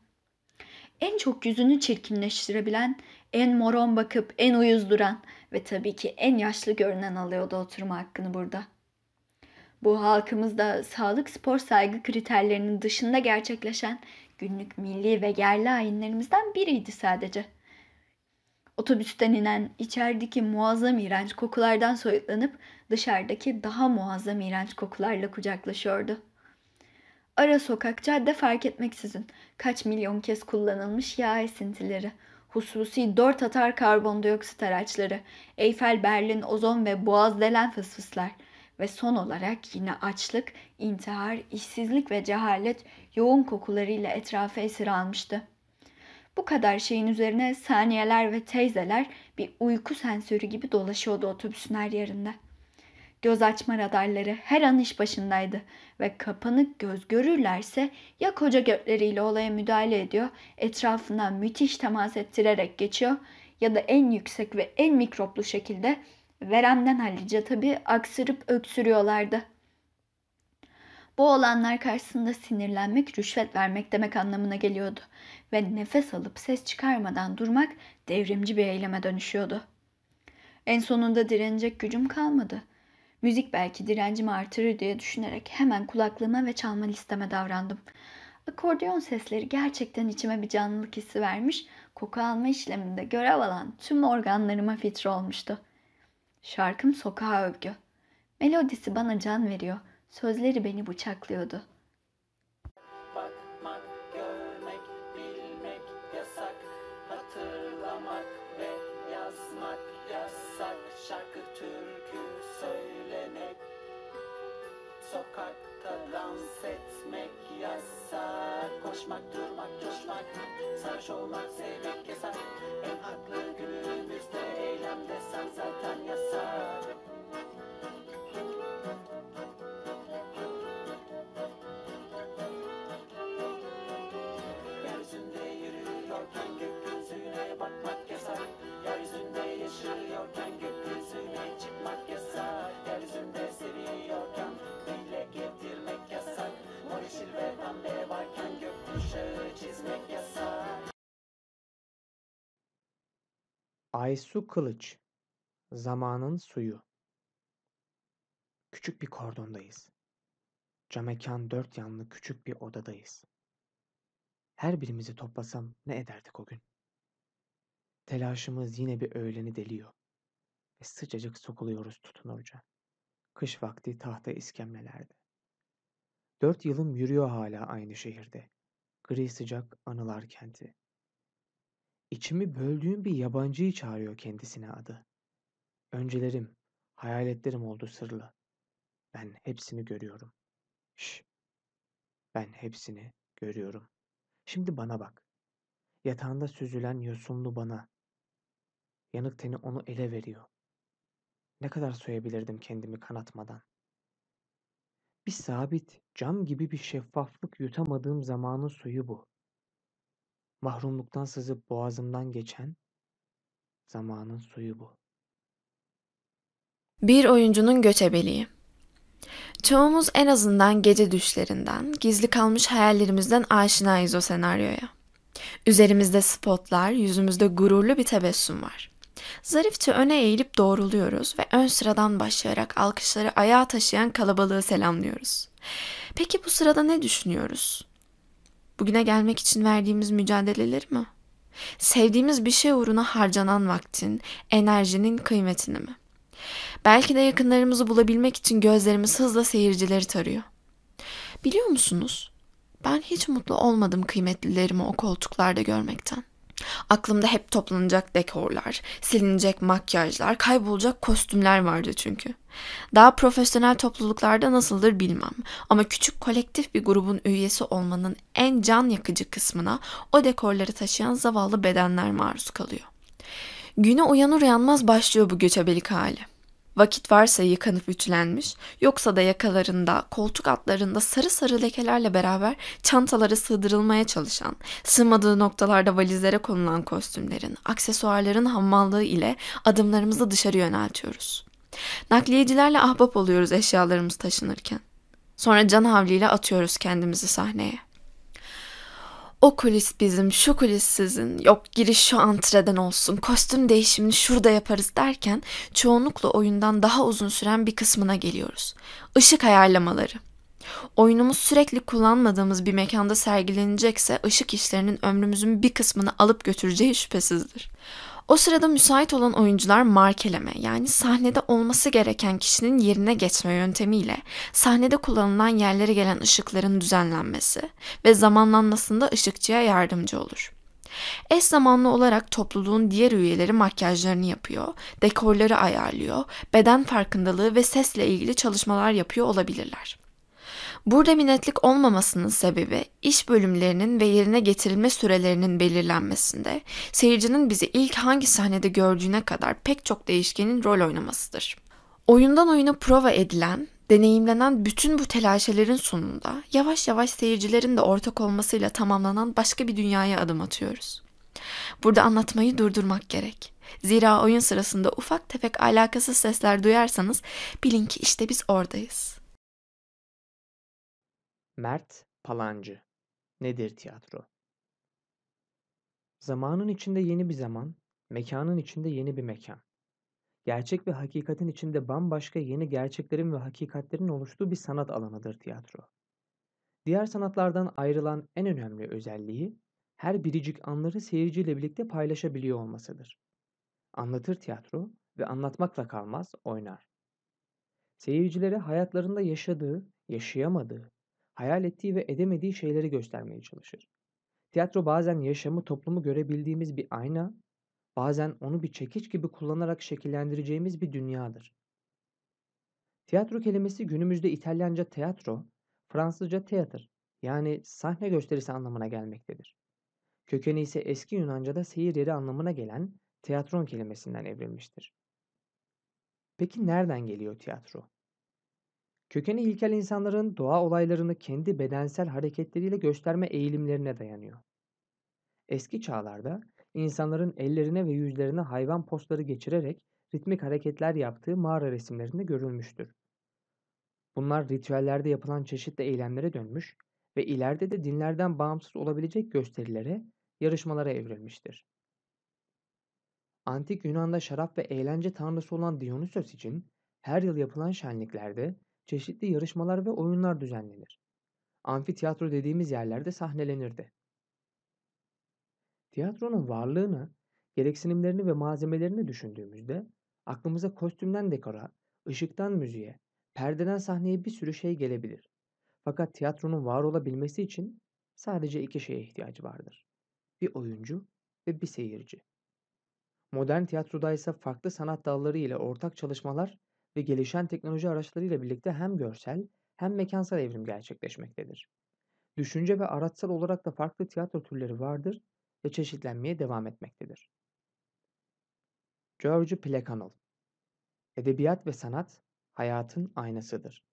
Speaker 4: En çok yüzünü çirkinleştirebilen, en moron bakıp en uyuz duran ve tabii ki en yaşlı görünen alıyordu oturma hakkını burada. Bu halkımızda sağlık spor saygı kriterlerinin dışında gerçekleşen günlük milli ve yerli ayinlerimizden biriydi sadece.'' Otobüsten inen içerideki muazzam iğrenç kokulardan soyutlanıp dışarıdaki daha muazzam iğrenç kokularla kucaklaşıyordu. Ara sokak, cadde fark etmeksizin kaç milyon kez kullanılmış yağ esintileri, hususi dört atar karbondioksit araçları, Eyfel, Berlin, Ozon ve Boğaz delen fısfıslar ve son olarak yine açlık, intihar, işsizlik ve cehalet yoğun kokularıyla etrafı esir almıştı.'' Bu kadar şeyin üzerine saniyeler ve teyzeler bir uyku sensörü gibi dolaşıyordu otobüsün her yerinde. Göz açma radarları her an iş başındaydı ve kapanık göz görürlerse ya koca götleriyle olaya müdahale ediyor, etrafından müthiş temas ettirerek geçiyor ya da en yüksek ve en mikroplu şekilde veremden hallice tabii aksırıp öksürüyorlardı.'' Bu olanlar karşısında sinirlenmek rüşvet vermek demek anlamına geliyordu ve nefes alıp ses çıkarmadan durmak devrimci bir eyleme dönüşüyordu. En sonunda direnecek gücüm kalmadı. Müzik belki direncimi artırır diye düşünerek hemen kulaklığıma ve çalma listeme davrandım. Akordeon sesleri gerçekten içime bir canlılık hissi vermiş, koku alma işleminde görev alan tüm organlarıma fitre olmuştu. Şarkım sokağa övgü. Melodisi bana can veriyor.'' Sözleri beni bıçaklıyordu. koşmak,
Speaker 2: durmak, coşmak, sarhoş olmak, sevmek yasak, en haklı günümüzde eylem desen zaten yasak.
Speaker 4: seviyorken Gökyüzüne çıkmak yasak Yeryüzünde seviyorken Dile getirmek yasak
Speaker 2: Mor yeşil ve pembe varken Gökkuşağı çizmek yasak
Speaker 1: Aysu Kılıç Zamanın Suyu Küçük bir kordondayız. Camekan dört yanlı küçük bir odadayız. Her birimizi toplasam ne ederdik o gün? Telaşımız yine bir öğleni deliyor sıcacık sokuluyoruz tutunurca. Kış vakti tahta iskemlelerde. Dört yılım yürüyor hala aynı şehirde. Gri sıcak anılar kenti. İçimi böldüğüm bir yabancıyı çağırıyor kendisine adı. Öncelerim, hayaletlerim oldu sırlı. Ben hepsini görüyorum. Şş. Ben hepsini görüyorum. Şimdi bana bak. Yatağında süzülen yosunlu bana. Yanık teni onu ele veriyor. Ne kadar soyabilirdim kendimi kanatmadan? Bir sabit, cam gibi bir şeffaflık yutamadığım zamanın suyu bu. Mahrumluktan sızıp boğazımdan geçen zamanın suyu bu.
Speaker 3: Bir oyuncunun göçebeliği. Çoğumuz en azından gece düşlerinden, gizli kalmış hayallerimizden aşinayız o senaryoya. Üzerimizde spotlar, yüzümüzde gururlu bir tebessüm var. Zarifçe öne eğilip doğruluyoruz ve ön sıradan başlayarak alkışları ayağa taşıyan kalabalığı selamlıyoruz. Peki bu sırada ne düşünüyoruz? Bugüne gelmek için verdiğimiz mücadeleleri mi? Sevdiğimiz bir şey uğruna harcanan vaktin, enerjinin kıymetini mi? Belki de yakınlarımızı bulabilmek için gözlerimiz hızla seyircileri tarıyor. Biliyor musunuz? Ben hiç mutlu olmadım kıymetlilerimi o koltuklarda görmekten. Aklımda hep toplanacak dekorlar, silinecek makyajlar, kaybolacak kostümler vardı çünkü. Daha profesyonel topluluklarda nasıldır bilmem ama küçük kolektif bir grubun üyesi olmanın en can yakıcı kısmına o dekorları taşıyan zavallı bedenler maruz kalıyor. Güne uyanır uyanmaz başlıyor bu göçebelik hali. Vakit varsa yıkanıp ütülenmiş, yoksa da yakalarında, koltuk altlarında sarı sarı lekelerle beraber çantalara sığdırılmaya çalışan, sığmadığı noktalarda valizlere konulan kostümlerin, aksesuarların hammallığı ile adımlarımızı dışarı yöneltiyoruz. Nakliyecilerle ahbap oluyoruz eşyalarımız taşınırken. Sonra can havliyle atıyoruz kendimizi sahneye. O kulis bizim, şu kulis sizin, yok giriş şu antreden olsun, kostüm değişimini şurada yaparız derken çoğunlukla oyundan daha uzun süren bir kısmına geliyoruz. Işık ayarlamaları. Oyunumuz sürekli kullanmadığımız bir mekanda sergilenecekse ışık işlerinin ömrümüzün bir kısmını alıp götüreceği şüphesizdir. O sırada müsait olan oyuncular markeleme yani sahnede olması gereken kişinin yerine geçme yöntemiyle sahnede kullanılan yerlere gelen ışıkların düzenlenmesi ve zamanlanmasında ışıkçıya yardımcı olur. Eş zamanlı olarak topluluğun diğer üyeleri makyajlarını yapıyor, dekorları ayarlıyor, beden farkındalığı ve sesle ilgili çalışmalar yapıyor olabilirler. Burada minnetlik olmamasının sebebi iş bölümlerinin ve yerine getirilme sürelerinin belirlenmesinde seyircinin bizi ilk hangi sahnede gördüğüne kadar pek çok değişkenin rol oynamasıdır. Oyundan oyuna prova edilen, deneyimlenen bütün bu telaşelerin sonunda yavaş yavaş seyircilerin de ortak olmasıyla tamamlanan başka bir dünyaya adım atıyoruz. Burada anlatmayı durdurmak gerek. Zira oyun sırasında ufak tefek alakasız sesler duyarsanız bilin ki işte biz oradayız.
Speaker 1: Mert Palancı Nedir tiyatro? Zamanın içinde yeni bir zaman, mekanın içinde yeni bir mekan. Gerçek ve hakikatin içinde bambaşka yeni gerçeklerin ve hakikatlerin oluştuğu bir sanat alanıdır tiyatro. Diğer sanatlardan ayrılan en önemli özelliği her biricik anları seyirciyle birlikte paylaşabiliyor olmasıdır. Anlatır tiyatro ve anlatmakla kalmaz, oynar. Seyircilere hayatlarında yaşadığı, yaşayamadığı, hayal ettiği ve edemediği şeyleri göstermeye çalışır. Tiyatro bazen yaşamı, toplumu görebildiğimiz bir ayna, bazen onu bir çekiç gibi kullanarak şekillendireceğimiz bir dünyadır. Tiyatro kelimesi günümüzde İtalyanca teatro, Fransızca teatr yani sahne gösterisi anlamına gelmektedir. Kökeni ise eski Yunanca'da seyir yeri anlamına gelen teatron kelimesinden evrilmiştir. Peki nereden geliyor tiyatro? Kökeni ilkel insanların doğa olaylarını kendi bedensel hareketleriyle gösterme eğilimlerine dayanıyor. Eski çağlarda insanların ellerine ve yüzlerine hayvan postları geçirerek ritmik hareketler yaptığı mağara resimlerinde görülmüştür. Bunlar ritüellerde yapılan çeşitli eylemlere dönmüş ve ileride de dinlerden bağımsız olabilecek gösterilere, yarışmalara evrilmiştir. Antik Yunan'da şarap ve eğlence tanrısı olan Dionysos için her yıl yapılan şenliklerde çeşitli yarışmalar ve oyunlar düzenlenir. Amfiteyatro dediğimiz yerlerde sahnelenirdi. Tiyatronun varlığını, gereksinimlerini ve malzemelerini düşündüğümüzde aklımıza kostümden dekora, ışıktan müziğe, perdeden sahneye bir sürü şey gelebilir. Fakat tiyatronun var olabilmesi için sadece iki şeye ihtiyacı vardır. Bir oyuncu ve bir seyirci. Modern tiyatroda ise farklı sanat dalları ile ortak çalışmalar ve gelişen teknoloji araçlarıyla birlikte hem görsel hem mekansal evrim gerçekleşmektedir. Düşünce ve araçsal olarak da farklı tiyatro türleri vardır ve çeşitlenmeye devam etmektedir. George Plekanov Edebiyat ve sanat hayatın aynasıdır.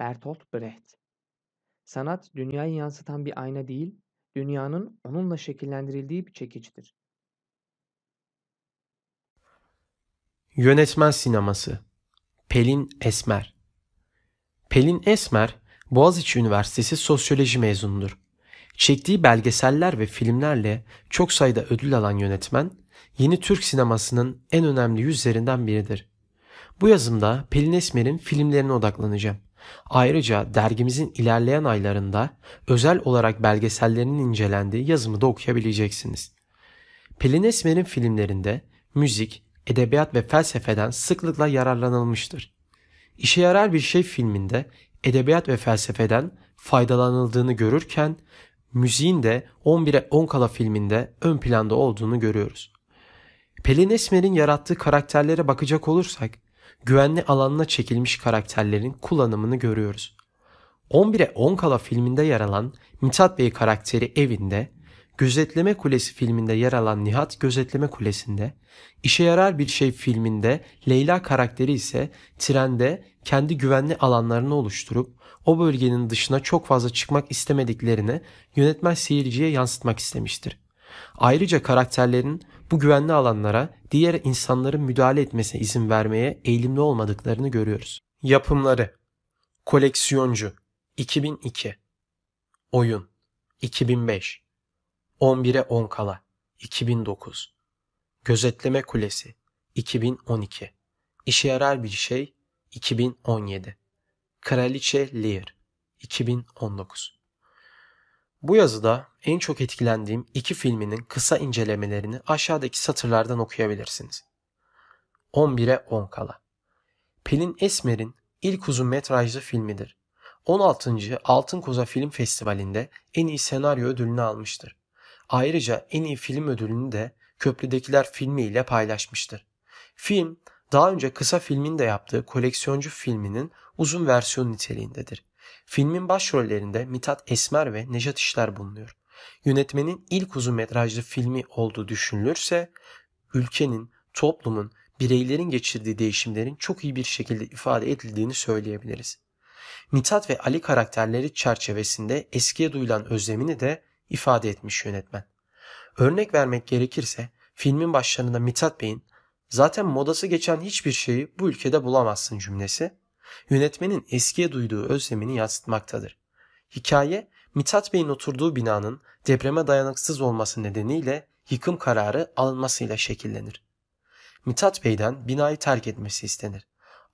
Speaker 1: Bertolt Brecht Sanat dünyayı yansıtan bir ayna değil, dünyanın onunla şekillendirildiği bir çekicidir.
Speaker 2: Yönetmen Sineması Pelin Esmer Pelin Esmer, Boğaziçi Üniversitesi Sosyoloji mezunudur. Çektiği belgeseller ve filmlerle çok sayıda ödül alan yönetmen, yeni Türk sinemasının en önemli yüzlerinden biridir. Bu yazımda Pelin Esmer'in filmlerine odaklanacağım. Ayrıca dergimizin ilerleyen aylarında özel olarak belgesellerinin incelendiği yazımı da okuyabileceksiniz. Pelin Esmer'in filmlerinde müzik, edebiyat ve felsefeden sıklıkla yararlanılmıştır. İşe yarar bir şey filminde edebiyat ve felsefeden faydalanıldığını görürken müziğin de 11'e 10 kala filminde ön planda olduğunu görüyoruz. Pelin Esmer'in yarattığı karakterlere bakacak olursak güvenli alanına çekilmiş karakterlerin kullanımını görüyoruz. 11'e 10 kala filminde yer alan Mithat Bey karakteri evinde Gözetleme Kulesi filminde yer alan Nihat Gözetleme Kulesi'nde, İşe Yarar Bir Şey filminde Leyla karakteri ise trende kendi güvenli alanlarını oluşturup o bölgenin dışına çok fazla çıkmak istemediklerini yönetmen seyirciye yansıtmak istemiştir. Ayrıca karakterlerin bu güvenli alanlara diğer insanların müdahale etmesine izin vermeye eğilimli olmadıklarını görüyoruz. Yapımları Koleksiyoncu 2002 Oyun 2005 11'e 10 kala 2009 Gözetleme Kulesi 2012 İşe Yarar Bir Şey 2017 Kraliçe Lear 2019 Bu yazıda en çok etkilendiğim iki filminin kısa incelemelerini aşağıdaki satırlardan okuyabilirsiniz. 11'e 10 kala Pelin Esmer'in ilk uzun metrajlı filmidir. 16. Altın Koza Film Festivali'nde en iyi senaryo ödülünü almıştır. Ayrıca en iyi film ödülünü de Köprüdekiler filmiyle paylaşmıştır. Film daha önce kısa filmin de yaptığı koleksiyoncu filminin uzun versiyon niteliğindedir. Filmin başrollerinde Mithat Esmer ve Nejat İşler bulunuyor. Yönetmenin ilk uzun metrajlı filmi olduğu düşünülürse ülkenin, toplumun, bireylerin geçirdiği değişimlerin çok iyi bir şekilde ifade edildiğini söyleyebiliriz. Mithat ve Ali karakterleri çerçevesinde eskiye duyulan özlemini de ifade etmiş yönetmen. Örnek vermek gerekirse filmin başlarında Mithat Bey'in zaten modası geçen hiçbir şeyi bu ülkede bulamazsın cümlesi yönetmenin eskiye duyduğu özlemini yansıtmaktadır. Hikaye Mithat Bey'in oturduğu binanın depreme dayanıksız olması nedeniyle yıkım kararı alınmasıyla şekillenir. Mithat Bey'den binayı terk etmesi istenir.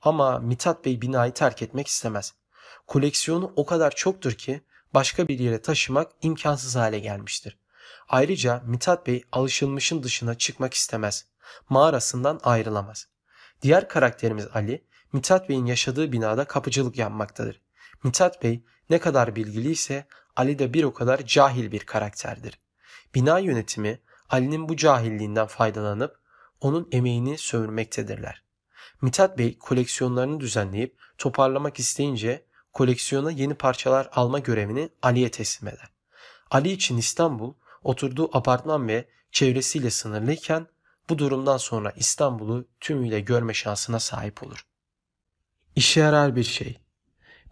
Speaker 2: Ama Mithat Bey binayı terk etmek istemez. Koleksiyonu o kadar çoktur ki başka bir yere taşımak imkansız hale gelmiştir. Ayrıca Mithat Bey alışılmışın dışına çıkmak istemez. Mağarasından ayrılamaz. Diğer karakterimiz Ali, Mithat Bey'in yaşadığı binada kapıcılık yapmaktadır. Mithat Bey ne kadar bilgiliyse Ali de bir o kadar cahil bir karakterdir. Bina yönetimi Ali'nin bu cahilliğinden faydalanıp onun emeğini sömürmektedirler. Mithat Bey koleksiyonlarını düzenleyip toparlamak isteyince koleksiyona yeni parçalar alma görevini Ali'ye teslim eder. Ali için İstanbul oturduğu apartman ve çevresiyle sınırlıyken bu durumdan sonra İstanbul'u tümüyle görme şansına sahip olur. İşe yarar bir şey.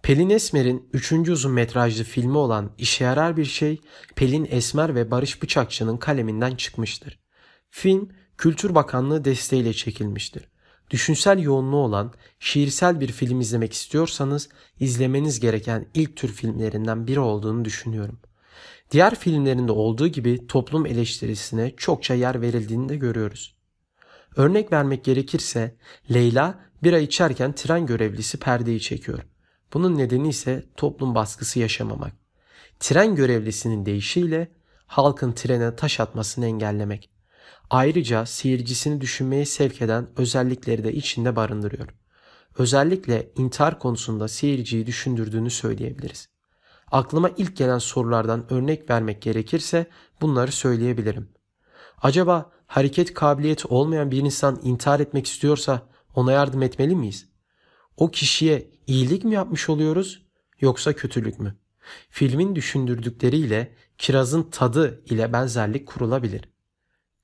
Speaker 2: Pelin Esmer'in 3. uzun metrajlı filmi olan İşe Yarar Bir Şey, Pelin Esmer ve Barış Bıçakçı'nın kaleminden çıkmıştır. Film, Kültür Bakanlığı desteğiyle çekilmiştir düşünsel yoğunluğu olan şiirsel bir film izlemek istiyorsanız izlemeniz gereken ilk tür filmlerinden biri olduğunu düşünüyorum. Diğer filmlerinde olduğu gibi toplum eleştirisine çokça yer verildiğini de görüyoruz. Örnek vermek gerekirse Leyla bira içerken tren görevlisi perdeyi çekiyor. Bunun nedeni ise toplum baskısı yaşamamak. Tren görevlisinin deyişiyle halkın trene taş atmasını engellemek. Ayrıca seyircisini düşünmeye sevk eden özellikleri de içinde barındırıyor. Özellikle intihar konusunda seyirciyi düşündürdüğünü söyleyebiliriz. Aklıma ilk gelen sorulardan örnek vermek gerekirse bunları söyleyebilirim. Acaba hareket kabiliyeti olmayan bir insan intihar etmek istiyorsa ona yardım etmeli miyiz? O kişiye iyilik mi yapmış oluyoruz yoksa kötülük mü? Filmin düşündürdükleriyle kirazın tadı ile benzerlik kurulabilir.''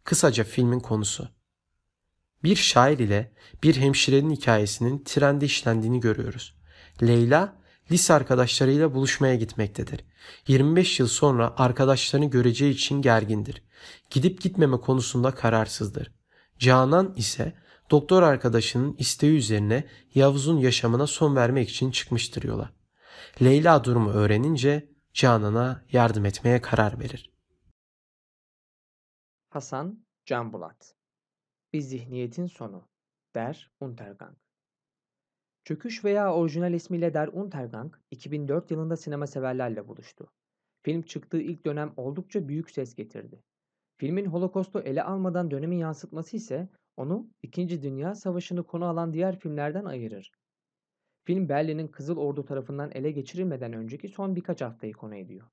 Speaker 2: Kısaca filmin konusu. Bir şair ile bir hemşirenin hikayesinin trende işlendiğini görüyoruz. Leyla lise arkadaşlarıyla buluşmaya gitmektedir. 25 yıl sonra arkadaşlarını göreceği için gergindir. Gidip gitmeme konusunda kararsızdır. Canan ise doktor arkadaşının isteği üzerine Yavuz'un yaşamına son vermek için çıkmıştır yola. Leyla durumu öğrenince Canan'a yardım etmeye karar
Speaker 1: verir. Hasan Can Bulat Bir Zihniyetin Sonu Der Untergang Çöküş veya orijinal ismiyle Der Untergang 2004 yılında sinema severlerle buluştu. Film çıktığı ilk dönem oldukça büyük ses getirdi. Filmin Holocaust'u ele almadan dönemi yansıtması ise onu İkinci Dünya Savaşı'nı konu alan diğer filmlerden ayırır. Film Berlin'in Kızıl Ordu tarafından ele geçirilmeden önceki son birkaç haftayı konu ediyor.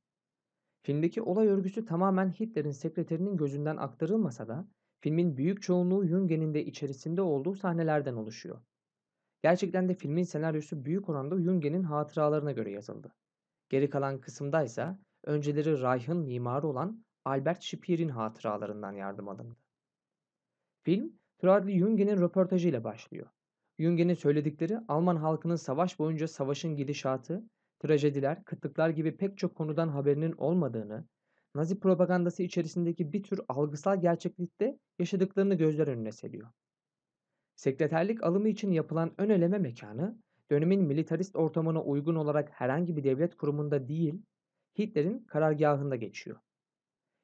Speaker 1: Filmdeki olay örgüsü tamamen Hitler'in sekreterinin gözünden aktarılmasa da filmin büyük çoğunluğu Jüngen'in de içerisinde olduğu sahnelerden oluşuyor. Gerçekten de filmin senaryosu büyük oranda Jüngen'in hatıralarına göre yazıldı. Geri kalan kısımda ise önceleri Reich'ın mimarı olan Albert Speer'in hatıralarından yardım alındı. Film, Tradli Jüngen'in röportajıyla başlıyor. Jüngen'in söyledikleri Alman halkının savaş boyunca savaşın gidişatı trajediler, kıtlıklar gibi pek çok konudan haberinin olmadığını, Nazi propagandası içerisindeki bir tür algısal gerçeklikte yaşadıklarını gözler önüne seriyor. Sekreterlik alımı için yapılan ön eleme mekanı, dönemin militarist ortamına uygun olarak herhangi bir devlet kurumunda değil, Hitler'in karargahında geçiyor.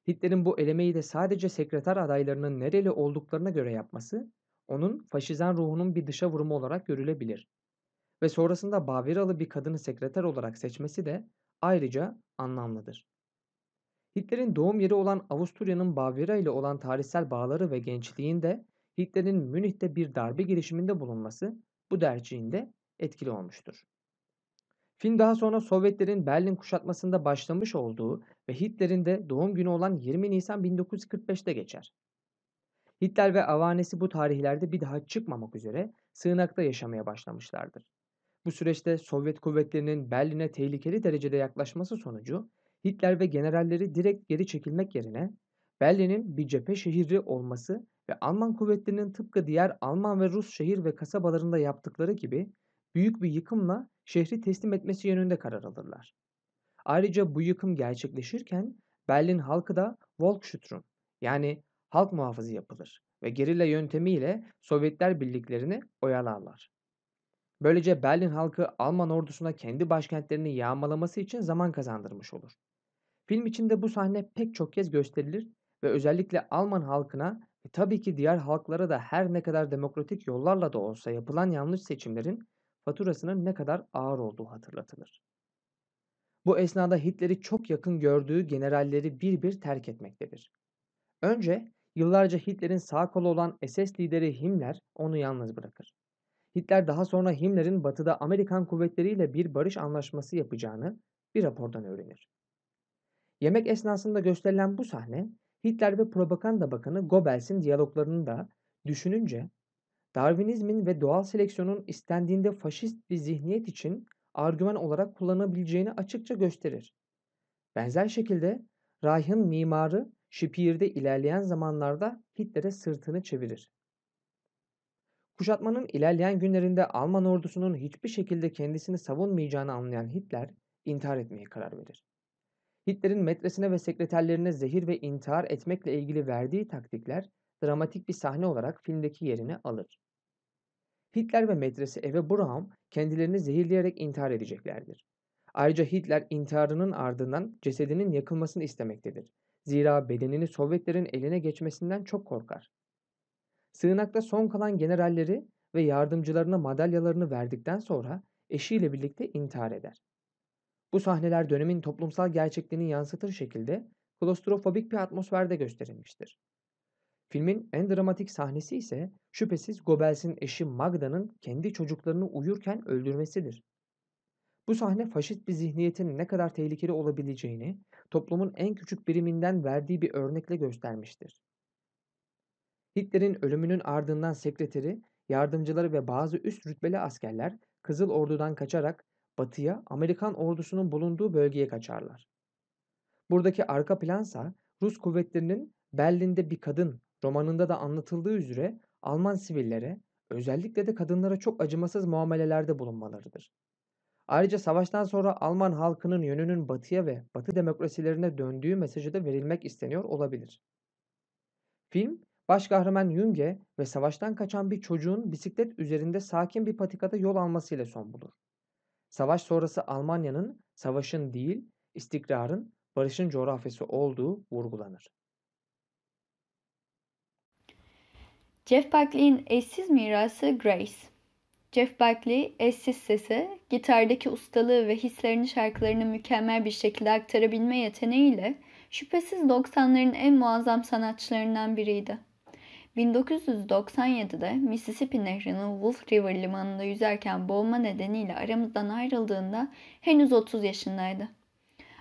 Speaker 1: Hitler'in bu elemeyi de sadece sekreter adaylarının nereli olduklarına göre yapması, onun faşizan ruhunun bir dışa vurumu olarak görülebilir ve sonrasında Baviralı bir kadını sekreter olarak seçmesi de ayrıca anlamlıdır. Hitler'in doğum yeri olan Avusturya'nın Bavira ile olan tarihsel bağları ve gençliğinde Hitler'in Münih'te bir darbe girişiminde bulunması bu tercihinde etkili olmuştur. Film daha sonra Sovyetlerin Berlin kuşatmasında başlamış olduğu ve Hitler'in de doğum günü olan 20 Nisan 1945'te geçer. Hitler ve avanesi bu tarihlerde bir daha çıkmamak üzere sığınakta yaşamaya başlamışlardır. Bu süreçte Sovyet kuvvetlerinin Berlin'e tehlikeli derecede yaklaşması sonucu Hitler ve generalleri direkt geri çekilmek yerine Berlin'in bir cephe şehri olması ve Alman kuvvetlerinin tıpkı diğer Alman ve Rus şehir ve kasabalarında yaptıkları gibi büyük bir yıkımla şehri teslim etmesi yönünde karar alırlar. Ayrıca bu yıkım gerçekleşirken Berlin halkı da Volksschutrum yani halk muhafızı yapılır ve gerilla yöntemiyle Sovyetler birliklerini oyalarlar. Böylece Berlin halkı Alman ordusuna kendi başkentlerini yağmalaması için zaman kazandırmış olur. Film içinde bu sahne pek çok kez gösterilir ve özellikle Alman halkına ve tabii ki diğer halklara da her ne kadar demokratik yollarla da olsa yapılan yanlış seçimlerin faturasının ne kadar ağır olduğu hatırlatılır. Bu esnada Hitler'i çok yakın gördüğü generalleri bir bir terk etmektedir. Önce yıllarca Hitler'in sağ kolu olan SS lideri Himmler onu yalnız bırakır. Hitler daha sonra Himmler'in batıda Amerikan kuvvetleriyle bir barış anlaşması yapacağını bir rapordan öğrenir. Yemek esnasında gösterilen bu sahne Hitler ve Propaganda Bakanı Goebbels'in diyaloglarını da düşününce Darwinizmin ve doğal seleksiyonun istendiğinde faşist bir zihniyet için argüman olarak kullanabileceğini açıkça gösterir. Benzer şekilde Reich'ın mimarı Şipir'de ilerleyen zamanlarda Hitler'e sırtını çevirir. Kuşatmanın ilerleyen günlerinde Alman ordusunun hiçbir şekilde kendisini savunmayacağını anlayan Hitler intihar etmeye karar verir. Hitler'in metresine ve sekreterlerine zehir ve intihar etmekle ilgili verdiği taktikler dramatik bir sahne olarak filmdeki yerini alır. Hitler ve metresi Eve Braun kendilerini zehirleyerek intihar edeceklerdir. Ayrıca Hitler intiharının ardından cesedinin yakılmasını istemektedir. Zira bedenini Sovyetlerin eline geçmesinden çok korkar. Sığınakta son kalan generalleri ve yardımcılarına madalyalarını verdikten sonra eşiyle birlikte intihar eder. Bu sahneler dönemin toplumsal gerçekliğini yansıtır şekilde klostrofobik bir atmosferde gösterilmiştir. Filmin en dramatik sahnesi ise şüphesiz Goebbels'in eşi Magda'nın kendi çocuklarını uyurken öldürmesidir. Bu sahne faşist bir zihniyetin ne kadar tehlikeli olabileceğini toplumun en küçük biriminden verdiği bir örnekle göstermiştir. Hitler'in ölümünün ardından sekreteri, yardımcıları ve bazı üst rütbeli askerler Kızıl Ordu'dan kaçarak batıya Amerikan ordusunun bulunduğu bölgeye kaçarlar. Buradaki arka plansa Rus kuvvetlerinin Berlin'de bir kadın romanında da anlatıldığı üzere Alman sivillere, özellikle de kadınlara çok acımasız muamelelerde bulunmalarıdır. Ayrıca savaştan sonra Alman halkının yönünün batıya ve batı demokrasilerine döndüğü mesajı da verilmek isteniyor olabilir. Film, Baş kahraman Yunge ve savaştan kaçan bir çocuğun bisiklet üzerinde sakin bir patikada yol almasıyla son bulur. Savaş sonrası Almanya'nın savaşın değil, istikrarın, barışın coğrafyası olduğu vurgulanır.
Speaker 4: Jeff Buckley'in eşsiz mirası Grace. Jeff Buckley eşsiz sesi, gitardaki ustalığı ve hislerini şarkılarını mükemmel bir şekilde aktarabilme yeteneğiyle şüphesiz 90'ların en muazzam sanatçılarından biriydi. 1997'de Mississippi Nehri'nin Wolf River limanında yüzerken boğulma nedeniyle aramızdan ayrıldığında henüz 30 yaşındaydı.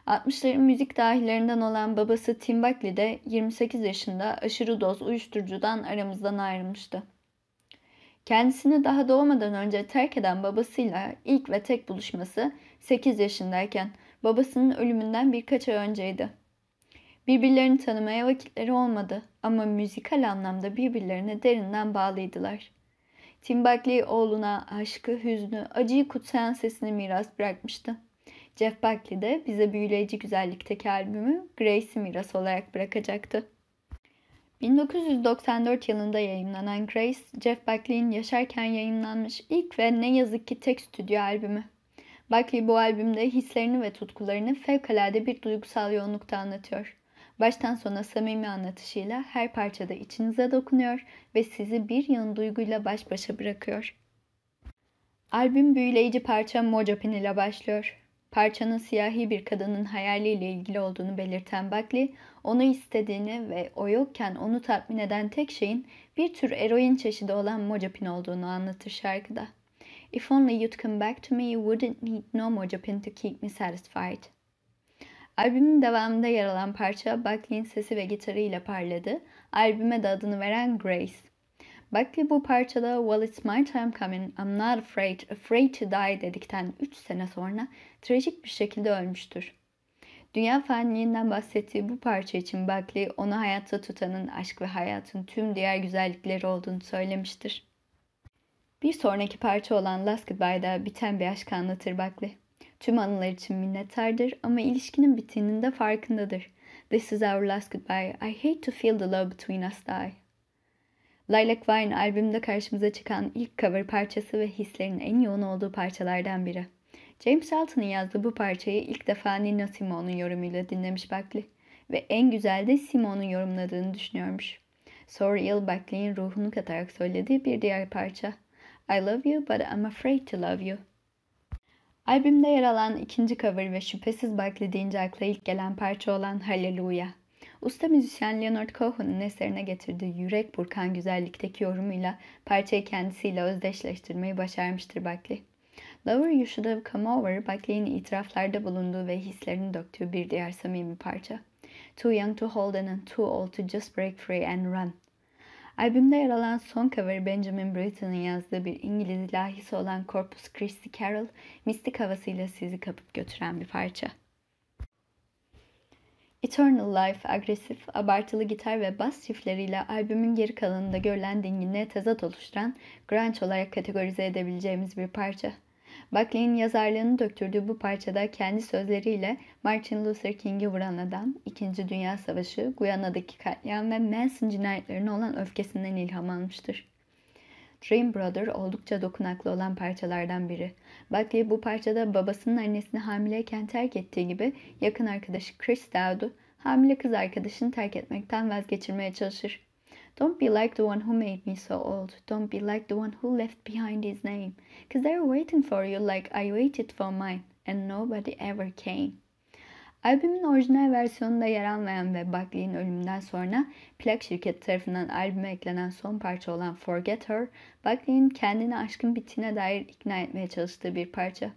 Speaker 4: 60'ların müzik dahillerinden olan babası Tim Buckley de 28 yaşında aşırı doz uyuşturucudan aramızdan ayrılmıştı. Kendisini daha doğmadan önce terk eden babasıyla ilk ve tek buluşması 8 yaşındayken babasının ölümünden birkaç ay önceydi. Birbirlerini tanımaya vakitleri olmadı ama müzikal anlamda birbirlerine derinden bağlıydılar. Tim Buckley oğluna aşkı, hüznü, acıyı kutsayan sesini miras bırakmıştı. Jeff Buckley de bize büyüleyici güzellikteki albümü Grace'i miras olarak bırakacaktı. 1994 yılında yayınlanan Grace, Jeff Buckley'in yaşarken yayınlanmış ilk ve ne yazık ki tek stüdyo albümü. Buckley bu albümde hislerini ve tutkularını fevkalade bir duygusal yoğunlukta anlatıyor baştan sona samimi anlatışıyla her parçada içinize dokunuyor ve sizi bir yan duyguyla baş başa bırakıyor. Albüm büyüleyici parça Mojopin ile başlıyor. Parçanın siyahi bir kadının hayaliyle ilgili olduğunu belirten Buckley, onu istediğini ve o yokken onu tatmin eden tek şeyin bir tür eroin çeşidi olan mojopin olduğunu anlatır şarkıda. If only you'd come back to me, you wouldn't need no mojopin to keep me satisfied. Albümün devamında yer alan parça Buckley'in sesi ve gitarı ile parladı. Albüme de adını veren Grace. Buckley bu parçada Well It's My Time Coming, I'm Not Afraid, Afraid to Die dedikten 3 sene sonra trajik bir şekilde ölmüştür. Dünya fenliğinden bahsettiği bu parça için Buckley onu hayatta tutanın aşk ve hayatın tüm diğer güzellikleri olduğunu söylemiştir. Bir sonraki parça olan Last Goodbye'da biten bir aşk anlatır Buckley. Tüm anılar için minnettardır ama ilişkinin bittiğinin de farkındadır. This is our last goodbye. I hate to feel the love between us die. Lilac Wine albümde karşımıza çıkan ilk cover parçası ve hislerin en yoğun olduğu parçalardan biri. James Elton'ın yazdığı bu parçayı ilk defa Nina Simone'un yorumuyla dinlemiş Buckley ve en güzel de Simone'un yorumladığını düşünüyormuş. Sorrel Buckley'in ruhunu katarak söylediği bir diğer parça. I love you but I'm afraid to love you. Albümde yer alan ikinci cover ve şüphesiz Buckley deyince akla ilk gelen parça olan Hallelujah. Usta müzisyen Leonard Cohen'ın eserine getirdiği yürek burkan güzellikteki yorumuyla parçayı kendisiyle özdeşleştirmeyi başarmıştır Buckley. Lover You Should Have Come Over, Buckley'in itiraflarda bulunduğu ve hislerini döktüğü bir diğer samimi parça. Too young to hold on and too old to just break free and run Albümde yer alan son cover Benjamin Britten'ın yazdığı bir İngiliz ilahisi olan Corpus Christi Carol, mistik havasıyla sizi kapıp götüren bir parça. Eternal Life agresif, abartılı gitar ve bas çiftleriyle albümün geri kalanında görülen dinginliğe tezat oluşturan grunge olarak kategorize edebileceğimiz bir parça. Buckley'in yazarlığını döktürdüğü bu parçada kendi sözleriyle Martin Luther King'i vuran adam, İkinci Dünya Savaşı, Guyana'daki katliam ve Manson cinayetlerine olan öfkesinden ilham almıştır. Dream Brother oldukça dokunaklı olan parçalardan biri. Buckley bu parçada babasının annesini hamileyken terk ettiği gibi yakın arkadaşı Chris Dowd'u hamile kız arkadaşını terk etmekten vazgeçirmeye çalışır. Don't be like the one who made me so old. Don't be like the one who left behind his name. Cause they're waiting for you like I waited for mine and nobody ever came. Albümün orijinal versiyonunda yer almayan ve Buckley'in ölümünden sonra plak şirketi tarafından albüme eklenen son parça olan Forget Her, Buckley'in kendini aşkın bittiğine dair ikna etmeye çalıştığı bir parça.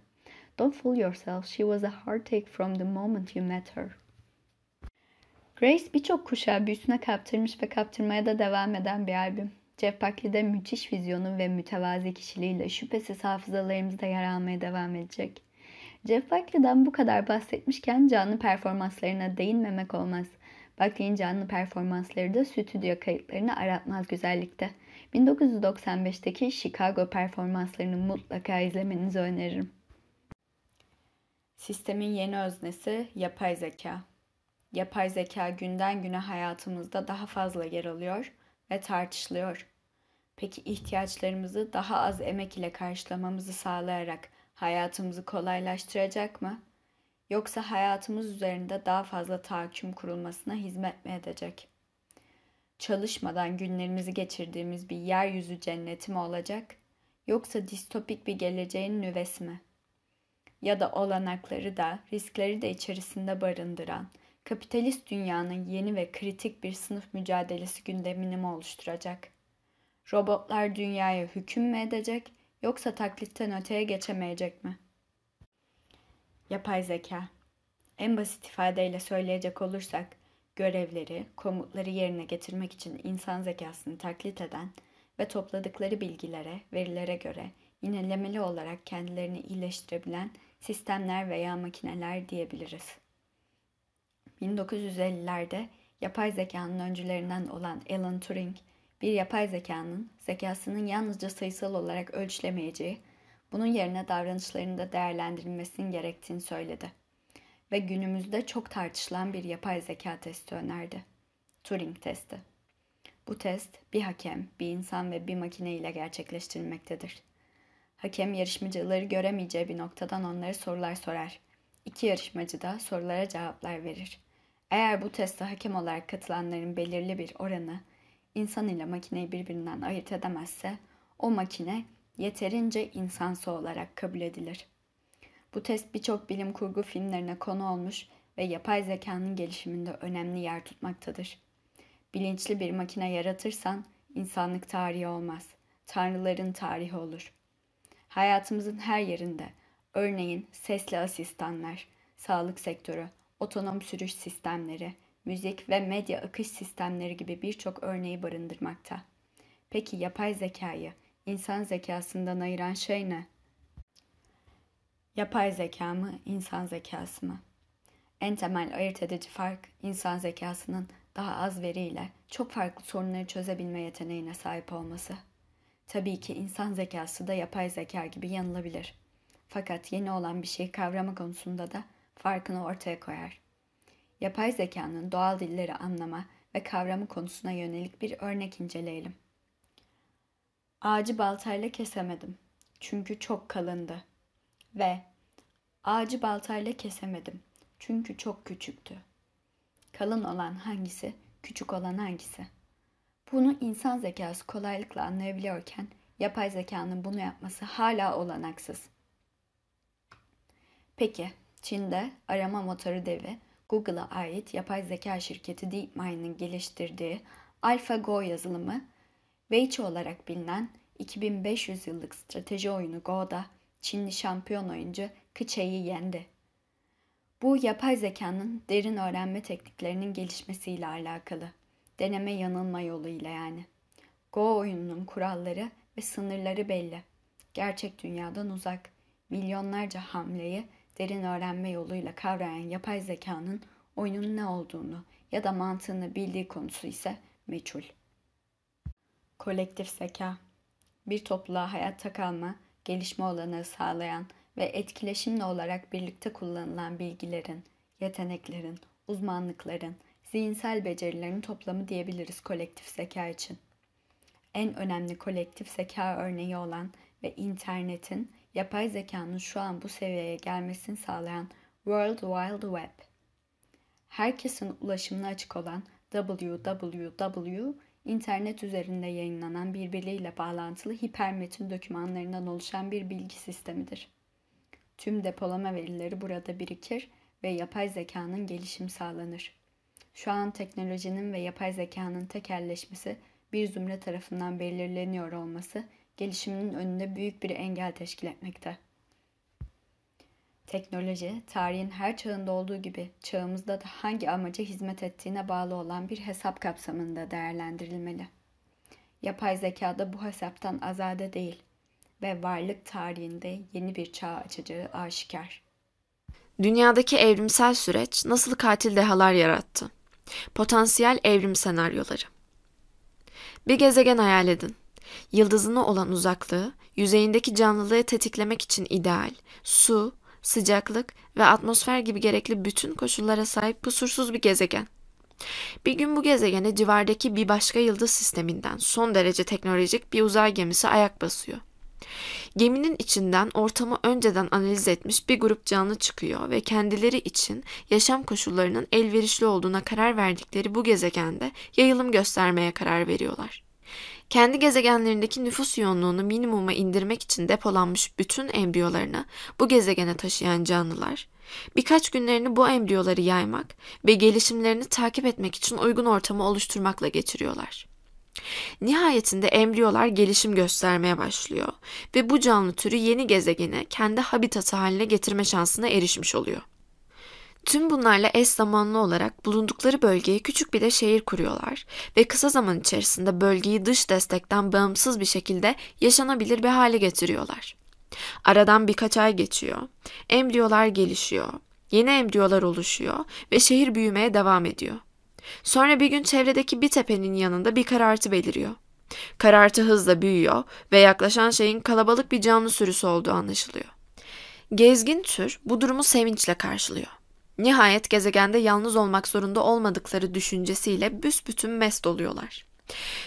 Speaker 4: Don't fool yourself, she was a heartache from the moment you met her. Grace birçok kuşağı büyüsüne kaptırmış ve kaptırmaya da devam eden bir albüm. Jeff Buckley'de müthiş vizyonu ve mütevazi kişiliğiyle şüphesiz hafızalarımızda yer almaya devam edecek. Jeff Buckley'den bu kadar bahsetmişken canlı performanslarına değinmemek olmaz. Buckley'in canlı performansları da stüdyo kayıtlarını aratmaz güzellikte. 1995'teki Chicago performanslarını mutlaka izlemenizi öneririm. Sistemin yeni öznesi yapay zeka yapay zeka günden güne hayatımızda daha fazla yer alıyor ve tartışılıyor. Peki ihtiyaçlarımızı daha az emek ile karşılamamızı sağlayarak hayatımızı kolaylaştıracak mı? Yoksa hayatımız üzerinde daha fazla tahakküm kurulmasına hizmet mi edecek? Çalışmadan günlerimizi geçirdiğimiz bir yeryüzü cenneti mi olacak? Yoksa distopik bir geleceğin nüvesi mi? Ya da olanakları da, riskleri de içerisinde barındıran, kapitalist dünyanın yeni ve kritik bir sınıf mücadelesi gündemini mi oluşturacak? Robotlar dünyaya hüküm mü edecek yoksa taklitten öteye geçemeyecek mi? Yapay zeka En basit ifadeyle söyleyecek olursak, görevleri, komutları yerine getirmek için insan zekasını taklit eden ve topladıkları bilgilere, verilere göre yinelemeli olarak kendilerini iyileştirebilen sistemler veya makineler diyebiliriz. 1950'lerde yapay zekanın öncülerinden olan Alan Turing, bir yapay zekanın zekasının yalnızca sayısal olarak ölçülemeyeceği, bunun yerine davranışlarını da değerlendirilmesinin gerektiğini söyledi ve günümüzde çok tartışılan bir yapay zeka testi önerdi. Turing testi. Bu test bir hakem, bir insan ve bir makine ile gerçekleştirilmektedir. Hakem yarışmacıları göremeyeceği bir noktadan onlara sorular sorar. İki yarışmacı da sorulara cevaplar verir. Eğer bu testte hakem olarak katılanların belirli bir oranı insan ile makineyi birbirinden ayırt edemezse o makine yeterince insansı olarak kabul edilir. Bu test birçok bilim kurgu filmlerine konu olmuş ve yapay zekanın gelişiminde önemli yer tutmaktadır. Bilinçli bir makine yaratırsan insanlık tarihi olmaz, tanrıların tarihi olur. Hayatımızın her yerinde, örneğin sesli asistanlar, sağlık sektörü, otonom sürüş sistemleri, müzik ve medya akış sistemleri gibi birçok örneği barındırmakta. Peki yapay zekayı insan zekasından ayıran şey ne? Yapay zeka mı, insan zekası mı? En temel ayırt edici fark insan zekasının daha az veriyle çok farklı sorunları çözebilme yeteneğine sahip olması. Tabii ki insan zekası da yapay zeka gibi yanılabilir. Fakat yeni olan bir şeyi kavrama konusunda da farkını ortaya koyar. Yapay zekanın doğal dilleri anlama ve kavramı konusuna yönelik bir örnek inceleyelim. Ağacı baltayla kesemedim çünkü çok kalındı ve ağacı baltayla kesemedim çünkü çok küçüktü. Kalın olan hangisi, küçük olan hangisi? Bunu insan zekası kolaylıkla anlayabiliyorken yapay zekanın bunu yapması hala olanaksız. Peki, Çin'de arama motoru devi Google'a ait yapay zeka şirketi DeepMind'in geliştirdiği AlphaGo yazılımı Weiqi olarak bilinen 2500 yıllık strateji oyunu Go'da Çinli şampiyon oyuncu Kıçe'yi yendi. Bu yapay zekanın derin öğrenme tekniklerinin gelişmesiyle alakalı. Deneme yanılma yoluyla yani. Go oyununun kuralları ve sınırları belli. Gerçek dünyadan uzak. Milyonlarca hamleyi derin öğrenme yoluyla kavrayan yapay zekanın oyunun ne olduğunu ya da mantığını bildiği konusu ise meçhul. Kolektif zeka bir topluluğa hayatta kalma, gelişme olanağı sağlayan ve etkileşimle olarak birlikte kullanılan bilgilerin, yeteneklerin, uzmanlıkların, zihinsel becerilerin toplamı diyebiliriz kolektif zeka için. En önemli kolektif zeka örneği olan ve internetin yapay zekanın şu an bu seviyeye gelmesini sağlayan World Wide Web. Herkesin ulaşımına açık olan www internet üzerinde yayınlanan birbirleriyle bağlantılı hipermetin dokümanlarından oluşan bir bilgi sistemidir. Tüm depolama verileri burada birikir ve yapay zekanın gelişim sağlanır. Şu an teknolojinin ve yapay zekanın tekerleşmesi bir zümre tarafından belirleniyor olması gelişiminin önünde büyük bir engel teşkil etmekte. Teknoloji, tarihin her çağında olduğu gibi çağımızda da hangi amaca hizmet ettiğine bağlı olan bir hesap kapsamında değerlendirilmeli. Yapay zeka da bu hesaptan azade değil ve varlık tarihinde yeni bir çağ açacağı aşikar.
Speaker 3: Dünyadaki evrimsel süreç nasıl katil dehalar yarattı? Potansiyel evrim senaryoları. Bir gezegen hayal edin. Yıldızına olan uzaklığı, yüzeyindeki canlılığı tetiklemek için ideal, su, sıcaklık ve atmosfer gibi gerekli bütün koşullara sahip kusursuz bir gezegen. Bir gün bu gezegene civardaki bir başka yıldız sisteminden son derece teknolojik bir uzay gemisi ayak basıyor. Geminin içinden ortamı önceden analiz etmiş bir grup canlı çıkıyor ve kendileri için yaşam koşullarının elverişli olduğuna karar verdikleri bu gezegende yayılım göstermeye karar veriyorlar kendi gezegenlerindeki nüfus yoğunluğunu minimuma indirmek için depolanmış bütün embriyolarını bu gezegene taşıyan canlılar, birkaç günlerini bu embriyoları yaymak ve gelişimlerini takip etmek için uygun ortamı oluşturmakla geçiriyorlar. Nihayetinde embriyolar gelişim göstermeye başlıyor ve bu canlı türü yeni gezegene kendi habitatı haline getirme şansına erişmiş oluyor. Tüm bunlarla eş zamanlı olarak bulundukları bölgeye küçük bir de şehir kuruyorlar ve kısa zaman içerisinde bölgeyi dış destekten bağımsız bir şekilde yaşanabilir bir hale getiriyorlar. Aradan birkaç ay geçiyor. Embriyolar gelişiyor. Yeni embriyolar oluşuyor ve şehir büyümeye devam ediyor. Sonra bir gün çevredeki bir tepenin yanında bir karartı beliriyor. Karartı hızla büyüyor ve yaklaşan şeyin kalabalık bir canlı sürüsü olduğu anlaşılıyor. Gezgin tür bu durumu sevinçle karşılıyor. Nihayet gezegende yalnız olmak zorunda olmadıkları düşüncesiyle büsbütün mest oluyorlar.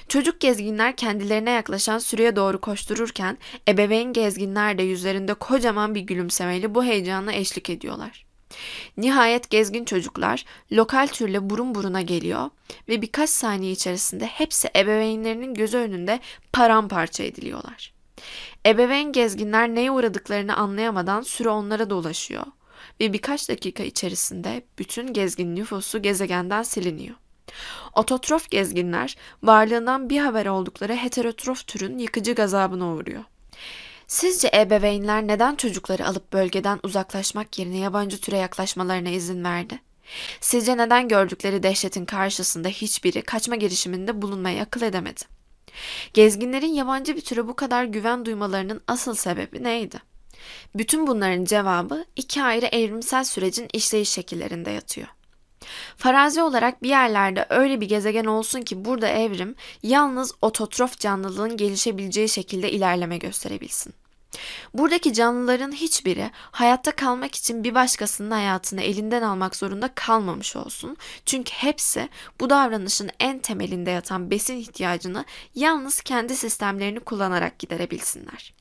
Speaker 3: Çocuk gezginler kendilerine yaklaşan sürüye doğru koştururken ebeveyn gezginler de yüzlerinde kocaman bir gülümsemeyle bu heyecana eşlik ediyorlar. Nihayet gezgin çocuklar lokal türle burun buruna geliyor ve birkaç saniye içerisinde hepsi ebeveynlerinin gözü önünde paramparça ediliyorlar. Ebeveyn gezginler neye uğradıklarını anlayamadan süre onlara dolaşıyor ve birkaç dakika içerisinde bütün gezgin nüfusu gezegenden siliniyor. Ototrof gezginler varlığından bir haber oldukları heterotrof türün yıkıcı gazabına uğruyor. Sizce ebeveynler neden çocukları alıp bölgeden uzaklaşmak yerine yabancı türe yaklaşmalarına izin verdi? Sizce neden gördükleri dehşetin karşısında hiçbiri kaçma girişiminde bulunmayı akıl edemedi? Gezginlerin yabancı bir türe bu kadar güven duymalarının asıl sebebi neydi? Bütün bunların cevabı iki ayrı evrimsel sürecin işleyiş şekillerinde yatıyor. Farazi olarak bir yerlerde öyle bir gezegen olsun ki burada evrim yalnız ototrof canlılığın gelişebileceği şekilde ilerleme gösterebilsin. Buradaki canlıların hiçbiri hayatta kalmak için bir başkasının hayatını elinden almak zorunda kalmamış olsun. Çünkü hepsi bu davranışın en temelinde yatan besin ihtiyacını yalnız kendi sistemlerini kullanarak giderebilsinler.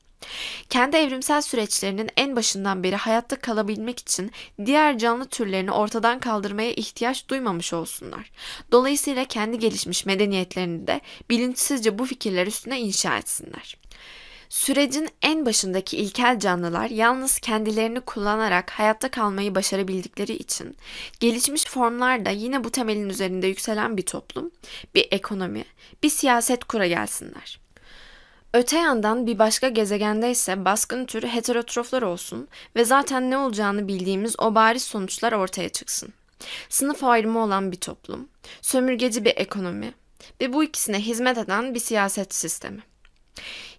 Speaker 3: Kendi evrimsel süreçlerinin en başından beri hayatta kalabilmek için diğer canlı türlerini ortadan kaldırmaya ihtiyaç duymamış olsunlar. Dolayısıyla kendi gelişmiş medeniyetlerini de bilinçsizce bu fikirler üstüne inşa etsinler. Sürecin en başındaki ilkel canlılar yalnız kendilerini kullanarak hayatta kalmayı başarabildikleri için gelişmiş formlar da yine bu temelin üzerinde yükselen bir toplum, bir ekonomi, bir siyaset kura gelsinler. Öte yandan bir başka gezegende ise baskın türü heterotroflar olsun ve zaten ne olacağını bildiğimiz o bariz sonuçlar ortaya çıksın. Sınıf ayrımı olan bir toplum, sömürgeci bir ekonomi ve bu ikisine hizmet eden bir siyaset sistemi.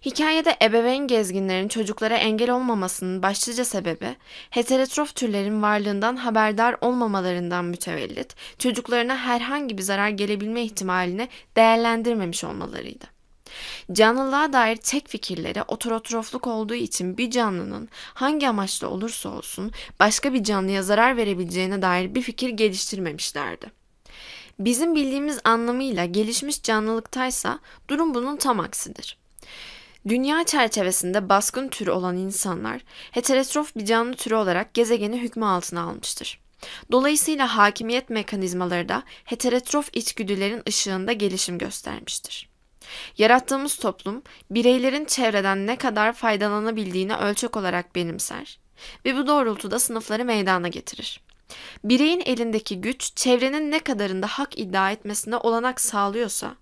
Speaker 3: Hikayede ebeveyn gezginlerin çocuklara engel olmamasının başlıca sebebi heterotrof türlerin varlığından haberdar olmamalarından mütevellit çocuklarına herhangi bir zarar gelebilme ihtimalini değerlendirmemiş olmalarıydı. Canlılığa dair tek fikirleri ototrofluk olduğu için bir canlının hangi amaçla olursa olsun başka bir canlıya zarar verebileceğine dair bir fikir geliştirmemişlerdi. Bizim bildiğimiz anlamıyla gelişmiş canlılıktaysa durum bunun tam aksidir. Dünya çerçevesinde baskın türü olan insanlar heterotrof bir canlı türü olarak gezegeni hükmü altına almıştır. Dolayısıyla hakimiyet mekanizmaları da heterotrof içgüdülerin ışığında gelişim göstermiştir. Yarattığımız toplum, bireylerin çevreden ne kadar faydalanabildiğini ölçek olarak benimser ve bu doğrultuda sınıfları meydana getirir. Bireyin elindeki güç çevrenin ne kadarında hak iddia etmesine olanak sağlıyorsa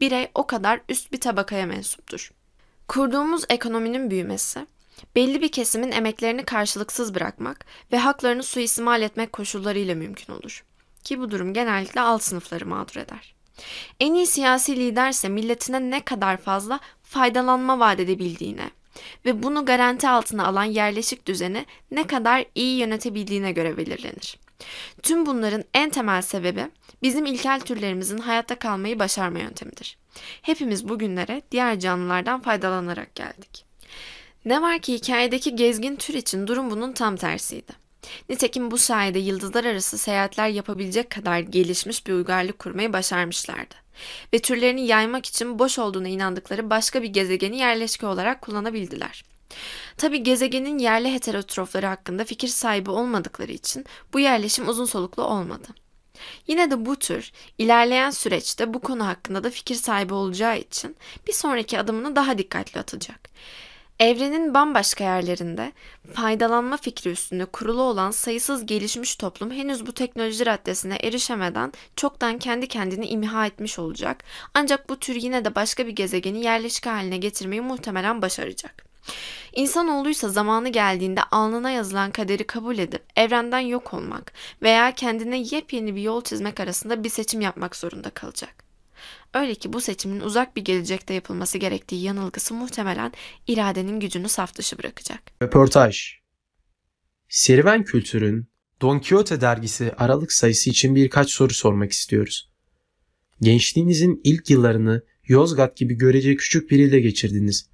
Speaker 3: birey o kadar üst bir tabakaya mensuptur. Kurduğumuz ekonominin büyümesi, belli bir kesimin emeklerini karşılıksız bırakmak ve haklarını suistimal etmek koşullarıyla mümkün olur. Ki bu durum genellikle alt sınıfları mağdur eder. En iyi siyasi liderse milletine ne kadar fazla faydalanma vaat edebildiğine ve bunu garanti altına alan yerleşik düzeni ne kadar iyi yönetebildiğine göre belirlenir. Tüm bunların en temel sebebi bizim ilkel türlerimizin hayatta kalmayı başarma yöntemidir. Hepimiz bugünlere diğer canlılardan faydalanarak geldik. Ne var ki hikayedeki gezgin tür için durum bunun tam tersiydi. Nitekim bu sayede yıldızlar arası seyahatler yapabilecek kadar gelişmiş bir uygarlık kurmayı başarmışlardı ve türlerini yaymak için boş olduğuna inandıkları başka bir gezegeni yerleşke olarak kullanabildiler. Tabi gezegenin yerli heterotrofları hakkında fikir sahibi olmadıkları için bu yerleşim uzun soluklu olmadı. Yine de bu tür ilerleyen süreçte bu konu hakkında da fikir sahibi olacağı için bir sonraki adımını daha dikkatli atacak Evrenin bambaşka yerlerinde faydalanma fikri üstünde kurulu olan sayısız gelişmiş toplum henüz bu teknoloji raddesine erişemeden çoktan kendi kendini imha etmiş olacak. Ancak bu tür yine de başka bir gezegeni yerleşik haline getirmeyi muhtemelen başaracak. İnsan İnsanoğluysa zamanı geldiğinde alnına yazılan kaderi kabul edip evrenden yok olmak veya kendine yepyeni bir yol çizmek arasında bir seçim yapmak zorunda kalacak. Öyle ki bu seçimin uzak bir gelecekte yapılması gerektiği yanılgısı muhtemelen iradenin gücünü saf dışı bırakacak.
Speaker 2: Röportaj Serüven Kültür'ün Don Quixote dergisi Aralık sayısı için birkaç soru sormak istiyoruz. Gençliğinizin ilk yıllarını Yozgat gibi görece küçük bir ilde geçirdiniz.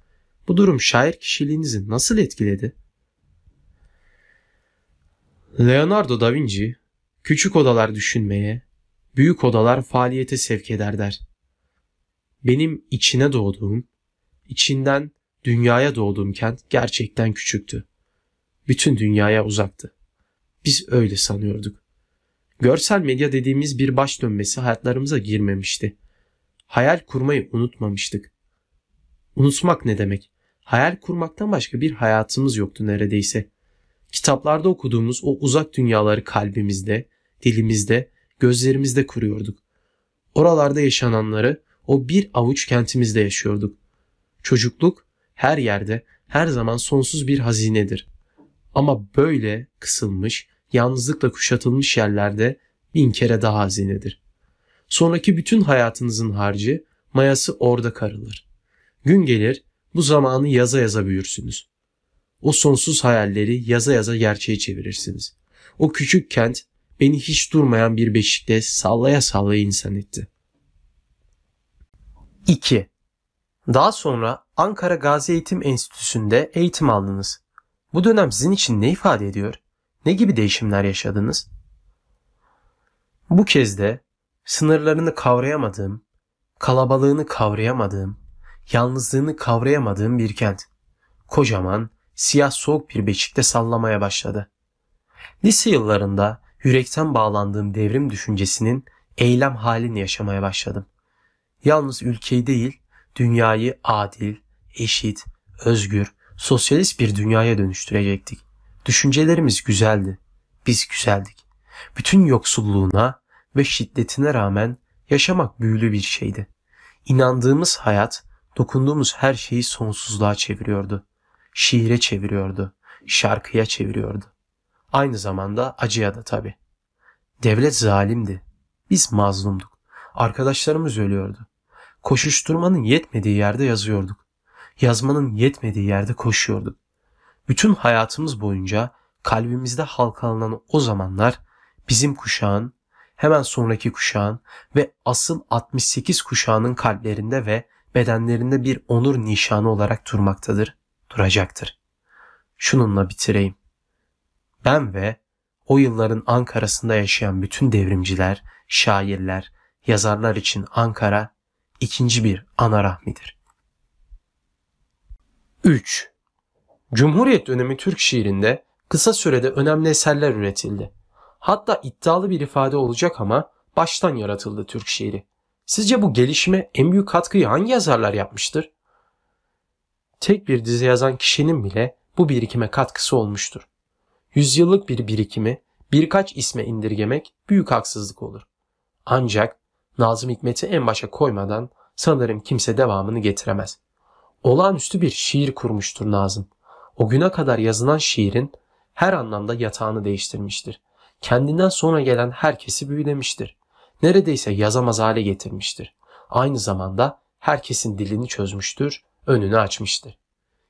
Speaker 2: Bu durum şair kişiliğinizi nasıl etkiledi? Leonardo da Vinci, küçük odalar düşünmeye, büyük odalar faaliyete sevk eder der benim içine doğduğum, içinden dünyaya doğduğum kent gerçekten küçüktü. Bütün dünyaya uzaktı. Biz öyle sanıyorduk. Görsel medya dediğimiz bir baş dönmesi hayatlarımıza girmemişti. Hayal kurmayı unutmamıştık. Unutmak ne demek? Hayal kurmaktan başka bir hayatımız yoktu neredeyse. Kitaplarda okuduğumuz o uzak dünyaları kalbimizde, dilimizde, gözlerimizde kuruyorduk. Oralarda yaşananları o bir avuç kentimizde yaşıyorduk. Çocukluk her yerde, her zaman sonsuz bir hazinedir. Ama böyle kısılmış, yalnızlıkla kuşatılmış yerlerde bin kere daha hazinedir. Sonraki bütün hayatınızın harcı, mayası orada karılır. Gün gelir, bu zamanı yaza yaza büyürsünüz. O sonsuz hayalleri yaza yaza gerçeğe çevirirsiniz. O küçük kent beni hiç durmayan bir beşikte sallaya sallaya insan etti.'' 2. Daha sonra Ankara Gazi Eğitim Enstitüsü'nde eğitim aldınız. Bu dönem sizin için ne ifade ediyor? Ne gibi değişimler yaşadınız? Bu kez de sınırlarını kavrayamadığım, kalabalığını kavrayamadığım, yalnızlığını kavrayamadığım bir kent. Kocaman, siyah soğuk bir beşikte sallamaya başladı. Lise yıllarında yürekten bağlandığım devrim düşüncesinin eylem halini yaşamaya başladım yalnız ülkeyi değil, dünyayı adil, eşit, özgür, sosyalist bir dünyaya dönüştürecektik. Düşüncelerimiz güzeldi. Biz güzeldik. Bütün yoksulluğuna ve şiddetine rağmen yaşamak büyülü bir şeydi. İnandığımız hayat, dokunduğumuz her şeyi sonsuzluğa çeviriyordu. Şiire çeviriyordu, şarkıya çeviriyordu. Aynı zamanda acıya da tabii. Devlet zalimdi. Biz mazlumduk. Arkadaşlarımız ölüyordu. Koşuşturmanın yetmediği yerde yazıyorduk. Yazmanın yetmediği yerde koşuyorduk. Bütün hayatımız boyunca kalbimizde halkalanan o zamanlar bizim kuşağın, hemen sonraki kuşağın ve asıl 68 kuşağının kalplerinde ve bedenlerinde bir onur nişanı olarak durmaktadır, duracaktır. Şununla bitireyim. Ben ve o yılların Ankara'sında yaşayan bütün devrimciler, şairler, yazarlar için Ankara ikinci bir ana rahmidir. 3. Cumhuriyet dönemi Türk şiirinde kısa sürede önemli eserler üretildi. Hatta iddialı bir ifade olacak ama baştan yaratıldı Türk şiiri. Sizce bu gelişime en büyük katkıyı hangi yazarlar yapmıştır? Tek bir dizi yazan kişinin bile bu birikime katkısı olmuştur. Yüzyıllık bir birikimi birkaç isme indirgemek büyük haksızlık olur. Ancak Nazım Hikmet'i en başa koymadan sanırım kimse devamını getiremez. Olağanüstü bir şiir kurmuştur Nazım. O güne kadar yazılan şiirin her anlamda yatağını değiştirmiştir. Kendinden sonra gelen herkesi büyülemiştir. Neredeyse yazamaz hale getirmiştir. Aynı zamanda herkesin dilini çözmüştür, önünü açmıştır.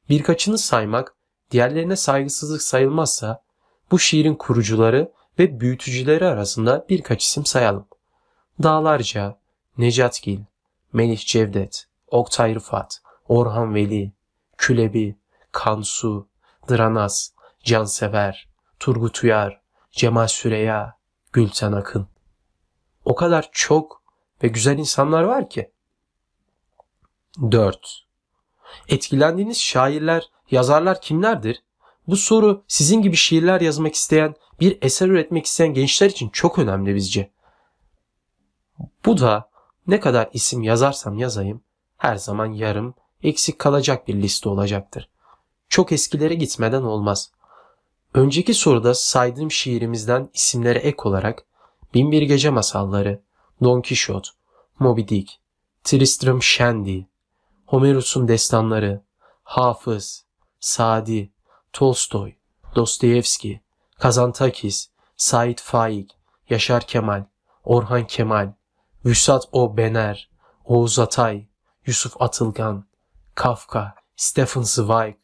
Speaker 2: Birkaçını saymak diğerlerine saygısızlık sayılmazsa bu şiirin kurucuları ve büyütücüleri arasında birkaç isim sayalım. Dağlarca, Necatgil, Melih Cevdet, Oktay Rıfat, Orhan Veli, Külebi, Kansu, Dranas, Cansever, Turgut Uyar, Cemal Süreya, Gülten Akın. O kadar çok ve güzel insanlar var ki. 4. Etkilendiğiniz şairler, yazarlar kimlerdir? Bu soru sizin gibi şiirler yazmak isteyen, bir eser üretmek isteyen gençler için çok önemli bizce. Bu da ne kadar isim yazarsam yazayım her zaman yarım, eksik kalacak bir liste olacaktır. Çok eskilere gitmeden olmaz. Önceki soruda saydığım şiirimizden isimlere ek olarak Binbir Gece Masalları, Don Kişot, Moby Dick, Tristram Shandy, Homerus'un destanları, Hafız, Sadi, Tolstoy, Dostoyevski, Kazantakis, Said Faik, Yaşar Kemal, Orhan Kemal, Vüsat O. Bener, Oğuz Atay, Yusuf Atılgan, Kafka, Stephen Zweig,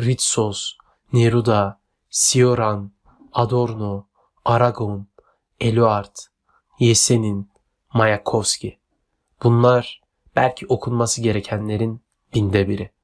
Speaker 2: Ritsos, Neruda, Sioran, Adorno, Aragon, Eluard, Yesenin, Mayakovski.
Speaker 1: Bunlar belki okunması gerekenlerin binde biri.